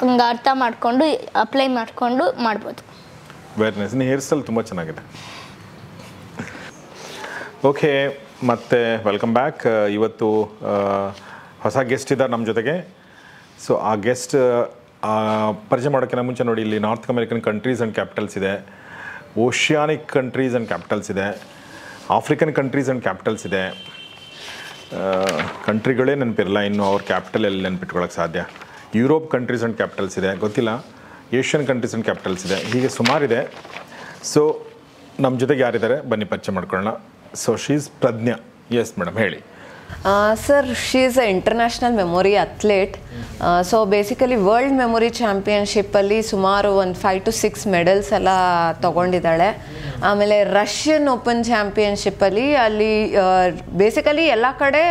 ಹಂಗೆ ಅರ್ಥ ಮಾಡಿಕೊಂಡು ಅಪ್ಲೈ ಮಾಡಿಕೊಂಡು ಮಾಡ್ಬೋದು ವೆರ್ನೆಸ್ ನೀ ಹೇರ್ ಸ್ಟೈಲ್ ತುಂಬ ಚೆನ್ನಾಗಿದೆ ಓಕೆ ಮತ್ತೆ ವೆಲ್ಕಮ್ ಬ್ಯಾಕ್ ಇವತ್ತು ಹೊಸ ಗೆಸ್ಟ್ ಇದ್ದಾರೆ ನಮ್ಮ ಜೊತೆಗೆ ಸೊ ಆ ಗೆಸ್ಟ್ ಪರಿಚಯ ಮಾಡೋಕ್ಕಿಂತ ಮುಂಚೆ ನೋಡಿ ಇಲ್ಲಿ North American countries and capitals ಇದೆ ಓಷಿಯಾನಿಕ್ ಕಂಟ್ರೀಸ್ ಆ್ಯಂಡ್ ಕ್ಯಾಪಿಟಲ್ಸ್ ಇದೆ ಆಫ್ರಿಕನ್ ಕಂಟ್ರೀಸ್ ಆ್ಯಂಡ್ ಕ್ಯಾಪಿಟಲ್ಸ್ ಇದೆ ಕಂಟ್ರಿಗಳೇ ನೆನಪಿರಲ್ಲ ಇನ್ನು ಅವ್ರ ಕ್ಯಾಪಿಟಲ್ ಎಲ್ಲಿ ನೆನಪಿಟ್ಕೊಳ್ಳೋಕ್ಕೆ ಸಾಧ್ಯ ಯುರೋಪ್ ಕಂಟ್ರೀಸ್ ಆ್ಯಂಡ್ ಕ್ಯಾಪಿಟಲ್ಸ್ ಇದೆ ಗೊತ್ತಿಲ್ಲ ಏಷ್ಯನ್ ಕಂಟ್ರೀಸ್ ಆ್ಯಂಡ್ ಕ್ಯಾಪಿಟಲ್ಸ್ ಇದೆ ಹೀಗೆ ಸುಮಾರಿದೆ ಸೊ ನಮ್ಮ ಜೊತೆಗೆ ಯಾರಿದ್ದಾರೆ ಬನ್ನಿ ಪರಿಚಯ ಮಾಡ್ಕೊಳ್ಳೋಣ so she's Pragna yes madam ಹೇಳಿ sir she is a international memory athlete so basically world memory ಚಾಂಪಿಯನ್ಶಿಪ್ಪಲ್ಲಿ ಸುಮಾರು ಒಂದು ಫೈವ್ ಟು ಸಿಕ್ಸ್ ಮೆಡಲ್ಸ್ ಎಲ್ಲ ತೊಗೊಂಡಿದ್ದಾಳೆ ಆಮೇಲೆ ರಷ್ಯನ್ ಓಪನ್ ಚಾಂಪಿಯನ್ಶಿಪ್ಪಲ್ಲಿ ಅಲ್ಲಿ ಬೇಸಿಕಲಿ ಎಲ್ಲ ಕಡೆ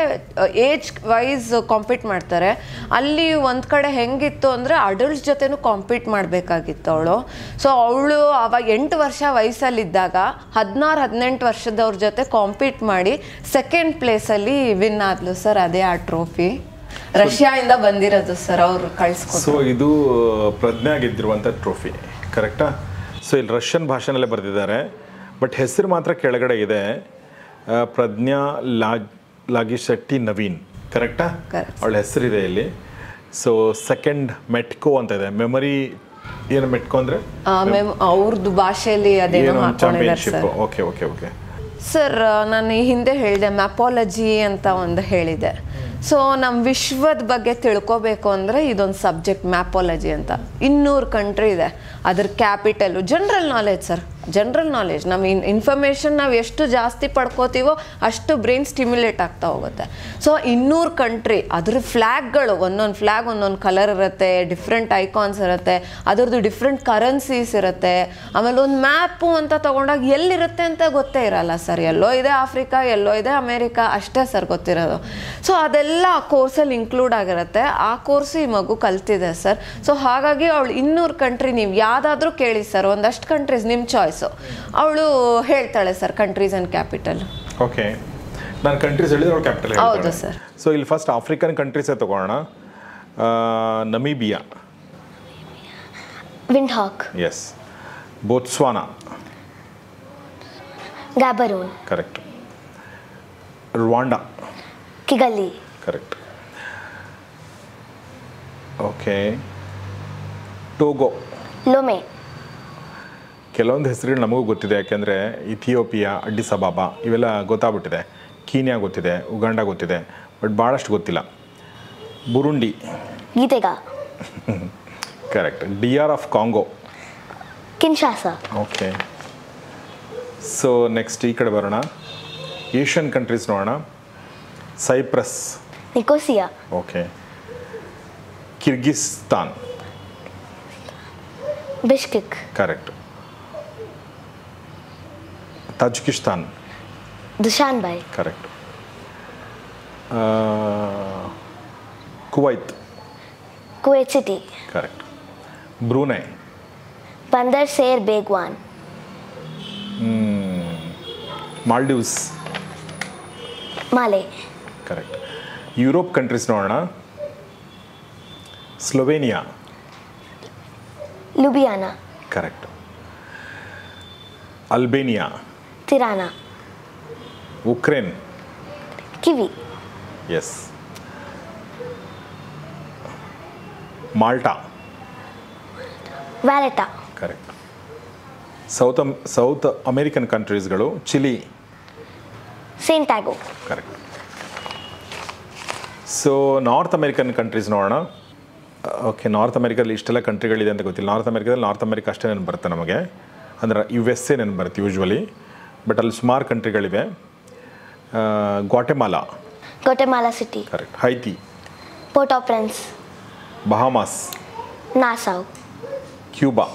ಏಜ್ ವೈಸ್ ಕಾಂಪೀಟ್ ಮಾಡ್ತಾರೆ ಅಲ್ಲಿ ಒಂದು ಕಡೆ ಹೆಂಗಿತ್ತು ಅಂದರೆ ಅಡಲ್ಟ್ಸ್ ಜೊತೆನೂ ಕಾಂಪೀಟ್ ಮಾಡಬೇಕಾಗಿತ್ತು ಅವಳು ಸೊ ಅವಳು ಆವಾಗ ಎಂಟು ವರ್ಷ ವಯಸ್ಸಲ್ಲಿದ್ದಾಗ ಹದಿನಾರು ಹದಿನೆಂಟು ವರ್ಷದವ್ರ ಜೊತೆ ಕಾಂಪೀಟ್ ಮಾಡಿ ಸೆಕೆಂಡ್ ಪ್ಲೇಸಲ್ಲಿ ದಿನ ಆದ್ಲು ಸರ್ ಅದೇ ಆ ಟ್ರೋಫಿ ರಷ್ಯಾ ಇಂದ ಬಂದಿರೋದು ಸರ್ ಅವರು ಕಳ್ಸ್ಕೊ ಸೊ ಇದು ಪ್ರಜ್ಞೆ ಆಗಿದ್ದಿರುವಂಥ ಟ್ರೋಫಿ ಕರೆಕ್ಟಾ ಸೊ ಇಲ್ಲಿ ರಷ್ಯನ್ ಭಾಷೆನಲ್ಲೇ ಬರೆದಿದ್ದಾರೆ ಬಟ್ ಹೆಸರು ಮಾತ್ರ ಕೆಳಗಡೆ ಇದೆ ಪ್ರಜ್ಞಾ ಲಾಜ್ ಲಾಗಿ ಶೆಟ್ಟಿ ನವೀನ್ ಕರೆಕ್ಟಾ ಅವಳ ಹೆಸರಿದೆ ಇಲ್ಲಿ ಸೊ ಸೆಕೆಂಡ್ ಮೆಟ್ಕೋ ಅಂತ ಇದೆ ಮೆಮರಿ ಏನು ಮೆಟ್ಕೋ ಅಂದರೆ ಅವ್ರದ್ದು ಭಾಷೆಯಲ್ಲಿ ಅದೇನೋ championship okay okay okay sir ನಾನು ಈ ಹಿಂದೆ ಹೇಳಿದೆ ಮ್ಯಾಪಾಲಜಿ ಅಂತ ಒಂದು ಹೇಳಿದೆ ಸೊ ನಮ್ಮ ವಿಶ್ವದ ಬಗ್ಗೆ ತಿಳ್ಕೋಬೇಕು ಅಂದರೆ ಇದೊಂದು ಸಬ್ಜೆಕ್ಟ್ ಮ್ಯಾಪಾಲಜಿ ಅಂತ ಇನ್ನೂರು ಕಂಟ್ರಿ ಇದೆ ಅದ್ರ capital general knowledge sir general knowledge ನಮ್ಮ ಇನ್ ಇನ್ಫಾರ್ಮೇಷನ್ ನಾವು ಎಷ್ಟು ಜಾಸ್ತಿ ಪಡ್ಕೋತೀವೋ ಅಷ್ಟು ಬ್ರೈನ್ ಸ್ಟಿಮ್ಯುಲೇಟ್ ಆಗ್ತಾ ಹೋಗುತ್ತೆ ಸೊ ಇನ್ನೂರು ಕಂಟ್ರಿ ಅದ್ರ ಫ್ಲ್ಯಾಗ್ಗಳು ಒಂದೊಂದು ಫ್ಲ್ಯಾಗ್ ಒಂದೊಂದು ಕಲರ್ ಇರುತ್ತೆ ಡಿಫ್ರೆಂಟ್ ಐಕಾನ್ಸ್ ಇರುತ್ತೆ ಅದರದ್ದು ಡಿಫ್ರೆಂಟ್ ಕರೆನ್ಸೀಸ್ ಇರುತ್ತೆ ಆಮೇಲೆ ಒಂದು ಮ್ಯಾಪು ಅಂತ ತೊಗೊಂಡಾಗ ಎಲ್ಲಿರುತ್ತೆ ಅಂತ ಗೊತ್ತೇ ಇರಲ್ಲ ಸರ್ ಎಲ್ಲೋ ಇದೆ ಆಫ್ರಿಕಾ ಎಲ್ಲೋ ಇದೆ ಅಮೇರಿಕಾ ಅಷ್ಟೇ ಸರ್ ಗೊತ್ತಿರೋದು ಸೊ ಅದೆಲ್ಲ ಆ ಕೋರ್ಸಲ್ಲಿ ಇನ್ಕ್ಲೂಡ್ ಆಗಿರುತ್ತೆ ಆ ಕೋರ್ಸು ಈ ಮಗು ಕಲ್ತಿದೆ ಸರ್ ಸೊ ಹಾಗಾಗಿ ಅವಳು ಇನ್ನೂರು ಕಂಟ್ರಿ ನೀವು ಯಾವುದಾದ್ರೂ ಕೇಳಿ ಸರ್ ಒಂದಷ್ಟು ಕಂಟ್ರೀಸ್ ನಿಮ್ಮ ಚಾಯ್ಸ್ ಸೊ ಅವಳು ಹೇಳ್ತಾಳೆ sir countries and capital okay ನಾನು ಕಂಟ್ರೀಸ್ ಹೇಳಿದ್ರೆ ಅವಳು ಕ್ಯಾಪಿಟಲ್ ಹೌದು ಸರ್ ಸೊ ಇಲ್ಲಿ ಫಸ್ಟ್ ಆಫ್ರಿಕನ್ ಕಂಟ್ರೀಸೇ ತಗೋಣ Namibia Windhoek yes Botswana Gaborone correct Rwanda Kigali correct okay Togo Lome ಕೆಲವೊಂದು ಹೆಸರುಗಳು ನಮಗೂ ಗೊತ್ತಿದೆ ಯಾಕೆಂದರೆ ಇಥಿಯೋಪಿಯಾ ಸಬಾಬ ಇವೆಲ್ಲ ಗೊತ್ತಾಗ್ಬಿಟ್ಟಿದೆ ಕೀನ್ಯಾ ಗೊತ್ತಿದೆ ಉಗಾಂಡ ಗೊತ್ತಿದೆ ಬಟ್ ಭಾಳಷ್ಟು ಗೊತ್ತಿಲ್ಲ Burundi Gitega correct *laughs* D R of Congo Kinshasa okay so next ಈ ಕಡೆ ಬರೋಣ ಏಷ್ಯನ್ ಕಂಟ್ರೀಸ್ ನೋಡೋಣ Cyprus Nicosia okay Kyrgyzstan Bishkek correct Tajikistan. Dushanbai. Correct. Uh, Kuwait. Kuwait City. Correct. Brunei. Bandar Seir Begwan. Hmm. Maldives. Malay. Correct. Europe Europe countries ನೋಡೋಣ Slovenia Ljubljana correct Albania Ukraine Kyiv yes Malta Valletta correct South South American ಕಂಟ್ರೀಸ್ಗಳು Chile Santiago correct so North American countries ನೋಡೋಣ okay North ಅಮೇರಿಕಲ್ಲಿ ಇಷ್ಟೆಲ್ಲ ಕಂಟ್ರಿಗಳಿದೆ ಅಂತ ಗೊತ್ತಿಲ್ಲ north ಅಮೇರಿಕಾದಲ್ಲಿ north America ಅಷ್ಟೇ ನೆನಪು ಬರುತ್ತೆ ನಮಗೆ ಅಂದರೆ ಯು ಎಸ್ ಎ ನೆನಪು ಬರುತ್ತೆ ಯೂಶ್ವಲಿ ಬಟ್ ಅಲ್ಲಿ ಸುಮಾರು ಕಂಟ್ರಿಗಳಿವೆ Guatemala Guatemala City correct Haiti Port of Prince Bahamas Nassau Cuba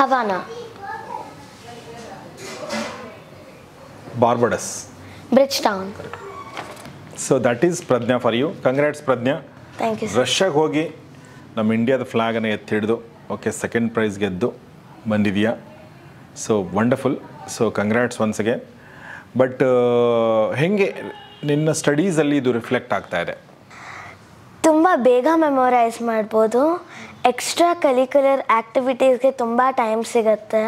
Havana Barbados Bridgetown so that is Pragna for you congrats Pragna thank you ರಷ್ಯಾಗೆ ಹೋಗಿ ನಮ್ಮ ಇಂಡಿಯಾದ ಫ್ಲಾಗನ್ನು ಎತ್ತಿಡ್ದು ಓಕೆ ಸೆಕೆಂಡ್ ಪ್ರೈಸ್ ಗೆದ್ದು ಬಂದಿದೆಯಾ so wonderful so congrats once again but ಹೇಗೆ ನಿನ್ನ ಸ್ಟಡೀಸಲ್ಲಿ ಇದು ರಿಫ್ಲೆಕ್ಟ್ ಆಗ್ತಾ ಇದೆ ತುಂಬ ಬೇಗ ಮೆಮೊರೈಸ್ ಮಾಡ್ಬೋದು ಎಕ್ಸ್ಟ್ರಾ ಕಲಿಕ್ಯುಲರ್ ಆ್ಯಕ್ಟಿವಿಟೀಸ್ಗೆ ತುಂಬ ಟೈಮ್ ಸಿಗುತ್ತೆ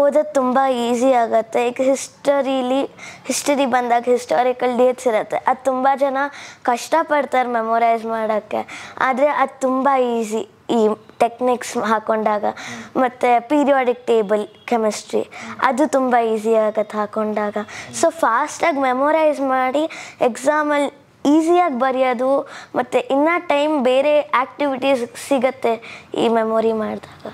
ಓದೋದು ತುಂಬ ಈಸಿ ಆಗುತ್ತೆ ಈಗ ಹಿಸ್ಟರಿಲಿ ಹಿಸ್ಟರಿ ಬಂದಾಗ ಹಿಸ್ಟಾರಿಕಲ್ ಡೇಟ್ಸ್ ಇರುತ್ತೆ ಅದು ತುಂಬ ಜನ ಕಷ್ಟಪಡ್ತಾರೆ ಮೆಮೊರೈಸ್ ಮಾಡೋಕ್ಕೆ ಆದರೆ ಅದು ತುಂಬ ಈಸಿ ಈ ಟೆಕ್ನಿಕ್ಸ್ ಹಾಕೊಂಡಾಗ ಮತ್ತು ಪೀರಿಯಾಡಿಕ್ ಟೇಬಲ್ ಕೆಮಿಸ್ಟ್ರಿ ಅದು ತುಂಬ ಈಸಿ ಆಗತ್ತೆ ಹಾಕೊಂಡಾಗ ಸೊ ಫಾಸ್ಟಾಗಿ ಮೆಮೊರೈಸ್ ಮಾಡಿ ಎಕ್ಸಾಮಲ್ಲಿ ಈಸಿಯಾಗಿ ಬರೆಯೋದು ಮತ್ತು ಇನ್ನೂ ಟೈಮ್ ಬೇರೆ ಆ್ಯಕ್ಟಿವಿಟೀಸ್ ಸಿಗತ್ತೆ ಈ ಮೆಮೊರಿ ಮಾಡಿದಾಗ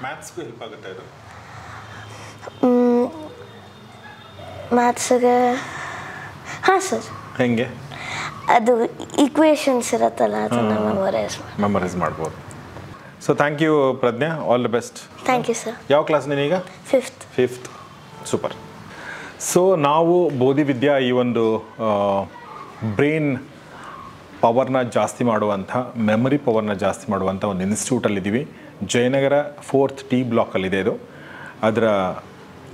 ಮ್ಯಾಥ್ಸ್ಗೆ ಹಾಂ ಸರ್ ಹೆಂಗೆ ಅದು ಈಕ್ವೇಷನ್ಸ್ ಇರುತ್ತಲ್ಲ ಅದನ್ನು ಮೆಮೊರೈಸ್ ಮೆಮೊರೈಸ್ ಮಾಡ್ಬೋದು so thank you Pragna all the best thank you sir ಯಾವ ಕ್ಲಾಸ್ ನೀನೀಗ ಫಿಫ್ತ್ ಫಿಫ್ತ್ ಸೂಪರ್ ಸೊ ನಾವು ಬೋಧಿವಿದ್ಯಾ ಈ ಒಂದು ಬ್ರೈನ್ ಪವರ್ನ ಜಾಸ್ತಿ ಮಾಡುವಂಥ ಮೆಮೊರಿ ಪವರ್ನ ಜಾಸ್ತಿ ಮಾಡುವಂಥ ಒಂದು ಇನ್ಸ್ಟಿಟ್ಯೂಟಲ್ಲಿದ್ದೀವಿ ಜಯನಗರ ಫೋರ್ತ್ ಟಿ ಬ್ಲಾಕಲ್ಲಿದೆ ಇದು ಅದರ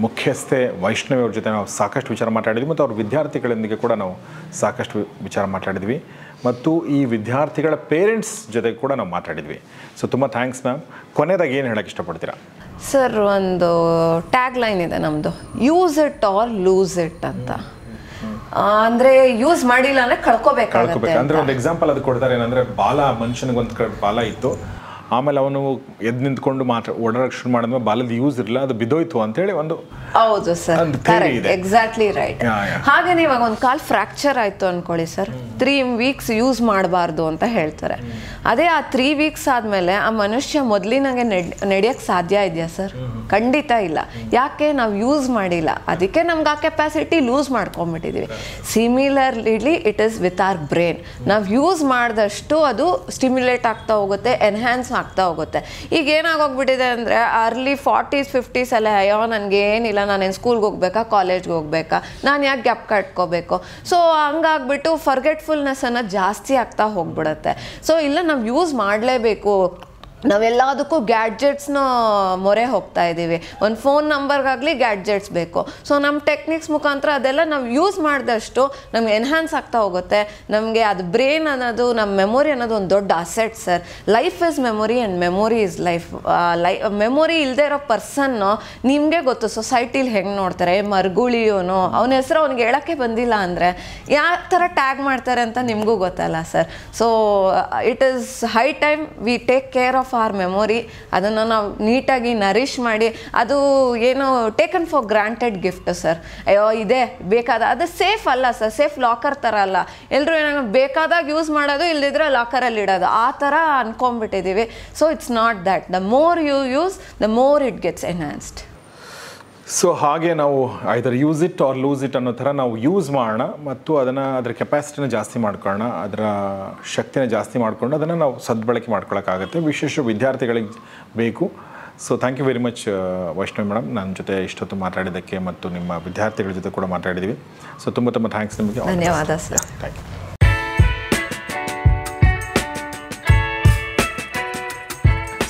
ಮುಖ್ಯಸ್ಥೆ ವೈಷ್ಣವಿ ಜೊತೆ ನಾವು ಸಾಕಷ್ಟು ವಿಚಾರ ಮಾತಾಡಿದ್ವಿ ಮತ್ತು ಅವ್ರ ವಿದ್ಯಾರ್ಥಿಗಳೊಂದಿಗೆ ಕೂಡ ನಾವು ಸಾಕಷ್ಟು ವಿಚಾರ ಮಾತಾಡಿದ್ವಿ ಮತ್ತು ಈ ವಿದ್ಯಾರ್ಥಿಗಳ ಪೇರೆಂಟ್ಸ್ ಜೊತೆ ಕೂಡ ನಾವು ಮಾತಾಡಿದ್ವಿ ಸೊ ತುಂಬ ಥ್ಯಾಂಕ್ಸ್ ಮ್ಯಾಮ್ ಕೊನೆಯದಾಗಿ ಏನು ಹೇಳಕ್ಕೆ ಇಷ್ಟಪಡ್ತೀರಾ ಸರ್ ಒಂದು ಟ್ಯಾಗ್ ಲೈನ್ ಇದೆ ನಮ್ಮದು use it or lose it ಅಂತ ಅಂದ್ರೆ ಯೂಸ್ ಮಾಡಿಲ್ಲ ಅಂದ್ರೆ ಕಳ್ಕೋಬೇಕು ಅಂದ್ರೆ ಒಂದು ಎಕ್ಸಾಂಪಲ್ ಅದು ಕೊಡ್ತಾರೆ ಏನಂದ್ರೆ ಬಾಲ ಮನುಷ್ಯನಿಗೆ ಒಂದು ಬಾಲ ಇತ್ತು ಆಮೇಲೆ ಅವನು ಎದ್ ನಿಂತ್ಕೊಂಡು ಮಾತ್ರ ಓಡಾಡಕ್ಕೆ ಶುರು ಮಾಡಿದ್ಮೇಲೆ ಬಾಲದ ಯೂಸ್ ಇರಲಿಲ್ಲ ಅದು ಬಿದೋಯ್ತು ಅಂತ ಹೇಳಿ ಒಂದು ಹೌದು ಸರ್ ಎಕ್ಸಾಕ್ಟ್ಲಿ ರೈಟ್ ಹಾಗೇನೆ ಇವಾಗ ಒಂದು ಕಾಲ್ ಫ್ರಾಕ್ಚರ್ ಆಯ್ತು ಅನ್ಕೊಳ್ಳಿ ಸರ್ ತ್ರೀ ವೀಕ್ಸ್ ಯೂಸ್ ಮಾಡಬಾರ್ದು ಅಂತ ಹೇಳ್ತಾರೆ ಅದೇ ಆ ತ್ರೀ ವೀಕ್ಸ್ ಆದ್ಮೇಲೆ ಆ ಮನುಷ್ಯ ಮೊದ್ಲಿನಂಗೆ ನಡ್ ನಡೆಯಕ್ಕೆ ಸಾಧ್ಯ ಇದೆಯಾ ಸರ್ ಖಂಡಿತ ಇಲ್ಲ ಯಾಕೆ ನಾವು ಯೂಸ್ ಮಾಡಿಲ್ಲ ಅದಕ್ಕೆ ನಮ್ಗೆ ಆ ಕೆಪಾಸಿಟಿ ಲೂಸ್ ಮಾಡ್ಕೊಂಡ್ಬಿಟ್ಟಿದೀವಿ similarly it is with our brain ನಾವು ಯೂಸ್ ಮಾಡಿದಷ್ಟು ಅದು ಸ್ಟಿಮ್ಯುಲೇಟ್ ಆಗ್ತಾ ಹೋಗುತ್ತೆ ಎನ್ಹ್ಯಾನ್ಸ್ ಆಗ್ತಾ ಹೋಗುತ್ತೆ ಈಗ ಏನಾಗೋಗ್ಬಿಟ್ಟಿದೆ ಅಂದರೆ ಅರ್ಲಿ ಫಾರ್ಟೀಸ್ ಫಿಫ್ಟೀಸ್ ಅಲ್ಲ ಅಯ್ಯೋ ನನಗೇನಿಲ್ಲ ನಾನೇನು ಸ್ಕೂಲ್ಗೆ ಹೋಗ್ಬೇಕಾ ಕಾಲೇಜ್ಗೆ ಹೋಗ್ಬೇಕಾ ನಾನು ಯಾಕೆ ಗ್ಯಾಪ್ ಕಟ್ಕೋಬೇಕು ಸೊ ಹಂಗಾಗ್ಬಿಟ್ಟು ಫರ್ಗೆಟ್ಫುಲ್ನೆಸ್ ಅನ್ನೋದು ಜಾಸ್ತಿ ಆಗ್ತಾ ಹೋಗ್ಬಿಡುತ್ತೆ ಸೊ ಇಲ್ಲ ನಾವು ಯೂಸ್ ಮಾಡಲೇಬೇಕು ನಾವೆಲ್ಲದಕ್ಕೂ ಗ್ಯಾಡ್ಜೆಟ್ಸ್ನ ಮೊರೆ ಹೋಗ್ತಾ ಇದ್ದೀವಿ ಒಂದು ಫೋನ್ ನಂಬರ್ಗಾಗಲಿ ಗ್ಯಾಡ್ಜೆಟ್ಸ್ ಬೇಕು ಸೊ ನಮ್ಮ ಟೆಕ್ನಿಕ್ಸ್ ಮುಖಾಂತರ ಅದೆಲ್ಲ ನಾವು ಯೂಸ್ ಮಾಡಿದಷ್ಟು ನಮ್ಗೆ ಎನ್ಹಾನ್ಸ್ ಆಗ್ತಾ ಹೋಗುತ್ತೆ ನಮಗೆ ಅದು ಬ್ರೈನ್ ಅನ್ನೋದು ನಮ್ಮ ಮೆಮೊರಿ ಅನ್ನೋದು ಒಂದು ದೊಡ್ಡ asset sir life is memory and memory is life ಲೈ ಮೆಮೊರಿ ಇಲ್ಲದೆ ಇರೋ ಪರ್ಸನ್ನು ನಿಮಗೆ ಗೊತ್ತು ಸೊಸೈಟಿಲಿ ಹೆಂಗೆ ನೋಡ್ತಾರೆ ಮರ್ಗುಳಿಯೋನು ಅವನ ಹೆಸರು ಅವ್ನಿಗೆ ಹೇಳೋಕ್ಕೆ ಬಂದಿಲ್ಲ ಅಂದರೆ ಯಾವ ಥರ ಟ್ಯಾಗ್ ಮಾಡ್ತಾರೆ ಅಂತ ನಿಮಗೂ ಗೊತ್ತಲ್ಲ sir so it is high time we take care of of our memory ಅದನ್ನು ನಾವು ನೀಟಾಗಿ ನರಿಷ್ ಮಾಡಿ ಅದು ಏನು taken for granted gift sir ಅಯ್ಯೋ ಇದೆ ಬೇಕಾದ ಅದು ಸೇಫ್ ಅಲ್ಲ ಸರ್ ಸೇಫ್ ಲಾಕರ್ ಥರ ಅಲ್ಲ ಎಲ್ಲರೂ ಏನೋ ಬೇಕಾದಾಗ ಯೂಸ್ ಮಾಡೋದು ಇಲ್ಲದಿದ್ರೆ ಲಾಕರಲ್ಲಿ ಇಡೋದು ಆ ಥರ ಅಂದ್ಕೊಂಬಿಟ್ಟಿದ್ದೀವಿ so it's not that the more you use the more it gets enhanced so ಹಾಗೆ ನಾವು either use it or lose it ಅನ್ನೋ ಥರ ನಾವು ಯೂಸ್ ಮಾಡೋಣ ಮತ್ತು ಅದನ್ನು ಅದರ ಕೆಪಾಸಿಟಿನ ಜಾಸ್ತಿ ಮಾಡ್ಕೊಳ್ಳೋಣ ಅದರ ಶಕ್ತಿನ ಜಾಸ್ತಿ ಮಾಡಿಕೊಂಡು ಅದನ್ನು ನಾವು ಸದ್ಬಳಕೆ ಮಾಡ್ಕೊಳ್ಳೋಕ್ಕಾಗುತ್ತೆ ವಿಶೇಷ ವಿದ್ಯಾರ್ಥಿಗಳಿಗೆ ಬೇಕು so thank you very much Vaishnavi madam ನನ್ನ ಜೊತೆ ಇಷ್ಟೊತ್ತು ಮಾತಾಡಿದ್ದಕ್ಕೆ ಮತ್ತು ನಿಮ್ಮ ವಿದ್ಯಾರ್ಥಿಗಳ ಜೊತೆ ಕೂಡ ಮಾತಾಡಿದ್ದೀವಿ ಸೊ ತುಂಬ ತುಂಬ ಥ್ಯಾಂಕ್ಸ್ ನಿಮಗೆ ಧನ್ಯವಾದ sir thank you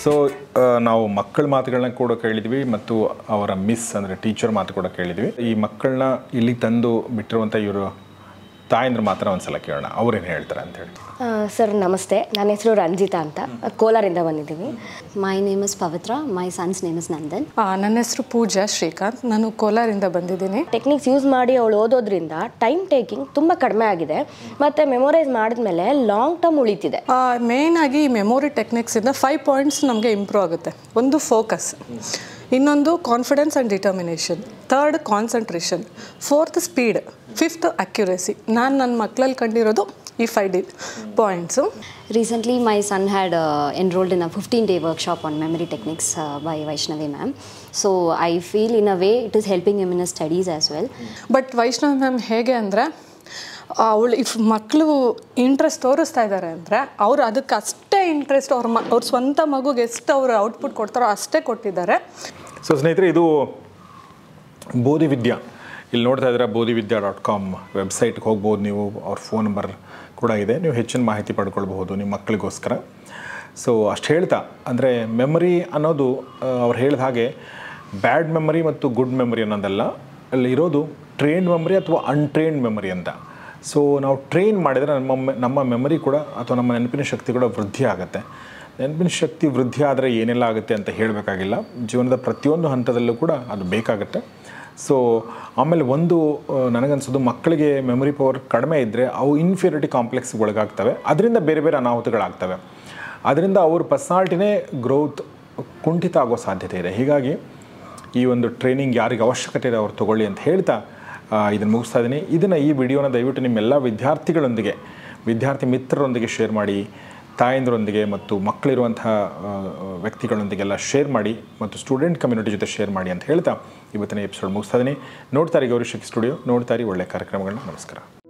so uh, ನಾವು ಮಕ್ಕಳ ಮಾತುಗಳನ್ನ ಕೂಡ ಕೇಳಿದ್ವಿ ಮತ್ತು ಅವರ ಮಿಸ್ ಅಂದರೆ ಟೀಚರ್ ಮಾತು ಕೂಡ ಕೇಳಿದ್ವಿ ಈ ಮಕ್ಕಳನ್ನ ಇಲ್ಲಿ ತಂದು ಬಿಟ್ಟಿರುವಂಥ ಇವರು ತಾಯಂದ್ರೆ ಮಾತ್ರ ಒಂದ್ಸಲ ಕೇಳೋಣ ಏನು ಹೇಳ್ತಾರೆ ಅಂತ ಹೇಳಿ ಸರ್ ನಮಸ್ತೆ ನನ್ನ ಹೆಸರು ರಂಜಿತಾ ಅಂತ ಕೋಲಾರಿಂದ ಬಂದಿದ್ದೀವಿ my name is Pavitra my son's name is Nandan ನನ್ನ ಹೆಸರು ಪೂಜಾ ಶ್ರೀಕಾಂತ್ ನಾನು ಕೋಲಾರಿಂದ ಬಂದಿದ್ದೀನಿ ಟೆಕ್ನಿಕ್ಸ್ ಯೂಸ್ ಮಾಡಿ ಅವಳು ಓದೋದ್ರಿಂದ ಟೈಮ್ ಟೇಕಿಂಗ್ ತುಂಬ ಕಡಿಮೆ ಆಗಿದೆ ಮತ್ತು ಮೆಮೊರೈಸ್ ಮಾಡಿದ್ಮೇಲೆ ಲಾಂಗ್ ಟರ್ಮ್ ಉಳಿತಿದೆ ಮೇನ್ ಆಗಿ ಈ ಮೆಮೊರಿ ಟೆಕ್ನಿಕ್ಸಿಂದ ಫೈವ್ ಪಾಯಿಂಟ್ಸ್ ನಮಗೆ ಇಂಪ್ರೂವ್ ಆಗುತ್ತೆ ಒಂದು ಫೋಕಸ್ ಇನ್ನೊಂದು confidence and determination third concentration fourth speed fifth accuracy ನಾನು ನನ್ನ ಮಕ್ಕಳಲ್ಲಿ ಕಂಡಿರೋದು if I did points. So. Recently, my son had uh, enrolled in a 15-day workshop on memory techniques uh, by Vaishnavi ma'am. So I feel in a way it is helping him in his studies as well. But Vaishnavi ma'am ಹೇಗೆ ಅಂದರೆ ಅವಳು if ಮಕ್ಕಳು interest ತೋರಿಸ್ತಾ ಇದ್ದಾರೆ ಅಂದರೆ ಅವ್ರು ಅದಕ್ಕೆ ಅಷ್ಟೇ ಇಂಟ್ರೆಸ್ಟ್ ಅವ್ರ ಮ ಅವ್ರ ಸ್ವಂತ ಮಗುಗೆ ಎಷ್ಟು ಅವರು ಔಟ್ಪುಟ್ ಕೊಡ್ತಾರೋ ಅಷ್ಟೇ ಕೊಟ್ಟಿದ್ದಾರೆ ಸೊ ಸ್ನೇಹಿತರೆ ಇದು ಬೋಧಿ ವಿದ್ಯಾ ಇಲ್ಲಿ ನೋಡ್ತಾ ಇದ್ದೀರಾ ಬೋಧಿ ವಿದ್ಯಾ ಡಾಟ್ ಕಾಮ್ ವೆಬ್ಸೈಟ್ಗೆ ಹೋಗ್ಬೋದು ನೀವು ಅವ್ರ ಫೋನ್ ನಂಬರ್ ಕೂಡ ಇದೆ ನೀವು ಹೆಚ್ಚಿನ ಮಾಹಿತಿ ಪಡ್ಕೊಳ್ಬಹುದು ನಿಮ್ಮ ಮಕ್ಕಳಿಗೋಸ್ಕರ ಸೊ ಅಷ್ಟು ಹೇಳ್ತಾ ಅಂದರೆ ಮೆಮೊರಿ ಅನ್ನೋದು ಅವ್ರು ಹೇಳಿದ ಹಾಗೆ ಬ್ಯಾಡ್ ಮೆಮೊರಿ ಮತ್ತು ಗುಡ್ ಮೆಮೊರಿ ಅನ್ನೋದಲ್ಲ ಅಲ್ಲಿ ಇರೋದು ಟ್ರೈನ್ಡ್ ಮೆಮೊರಿ ಅಥವಾ ಅನ್ಟ್ರೈನ್ಡ್ ಮೆಮೊರಿ ಅಂತ ಸೊ ನಾವು ಟ್ರೈನ್ ಮಾಡಿದರೆ ನಮ್ಮ ನಮ್ಮ ಮೆಮೊರಿ ಕೂಡ ಅಥವಾ ನಮ್ಮ ನೆನಪಿನ ಶಕ್ತಿ ಕೂಡ ವೃದ್ಧಿ ಆಗುತ್ತೆ ನೆನಪಿನ ಶಕ್ತಿ ವೃದ್ಧಿ ಆದರೆ ಏನೆಲ್ಲ ಆಗುತ್ತೆ ಅಂತ ಹೇಳಬೇಕಾಗಿಲ್ಲ ಜೀವನದ ಪ್ರತಿಯೊಂದು ಹಂತದಲ್ಲೂ ಕೂಡ ಅದು ಬೇಕಾಗುತ್ತೆ ಸೊ ಆಮೇಲೆ ಒಂದು ನನಗನ್ಸೋದು ಮಕ್ಕಳಿಗೆ ಮೆಮೊರಿ ಪವರ್ ಕಡಿಮೆ ಇದ್ದರೆ ಅವು ಇನ್ಫಿರಿಟಿ ಕಾಂಪ್ಲೆಕ್ಸ್ ಒಳಗಾಗ್ತವೆ ಅದರಿಂದ ಬೇರೆ ಬೇರೆ ಅನಾಹುತಗಳಾಗ್ತವೆ ಅದರಿಂದ ಅವ್ರ ಪರ್ಸನಾಲ್ಟಿನೇ ಗ್ರೋತ್ ಕುಂಠಿತ ಆಗೋ ಸಾಧ್ಯತೆ ಇದೆ ಹೀಗಾಗಿ ಈ ಒಂದು ಟ್ರೈನಿಂಗ್ ಯಾರಿಗೆ ಅವಶ್ಯಕತೆ ಇದೆ ಅವ್ರು ತೊಗೊಳ್ಳಿ ಅಂತ ಹೇಳ್ತಾ ಇದನ್ನು ಮುಗಿಸ್ತಾ ಇದ್ದೀನಿ ಇದನ್ನು ಈ ವಿಡಿಯೋನ ದಯವಿಟ್ಟು ನಿಮ್ಮೆಲ್ಲ ವಿದ್ಯಾರ್ಥಿಗಳೊಂದಿಗೆ ವಿದ್ಯಾರ್ಥಿ ಮಿತ್ರರೊಂದಿಗೆ ಶೇರ್ ಮಾಡಿ ತಾಯಂದಿರೊಂದಿಗೆ ಮತ್ತು ಮಕ್ಕಳಿರುವಂತಹ ವ್ಯಕ್ತಿಗಳೊಂದಿಗೆಲ್ಲ ಶೇರ್ ಮಾಡಿ ಮತ್ತು ಸ್ಟೂಡೆಂಟ್ ಕಮ್ಯುನಿಟಿ ಜೊತೆ ಶೇರ್ ಮಾಡಿ ಅಂತ ಹೇಳ್ತಾ ಇವತ್ತಿನ ಎಪಿಸೋಡ್ ಮುಗಿಸ್ತಾ ಇದ್ದೀನಿ ನೋಡ್ತಾರೆ ಗೌರಿಶಕ್ತಿ ಸ್ಟುಡಿಯೋ ನೋಡ್ತಾರೆ ಒಳ್ಳೆಯ ಕಾರ್ಯಕ್ರಮಗಳನ್ನ ನಮಸ್ಕಾರ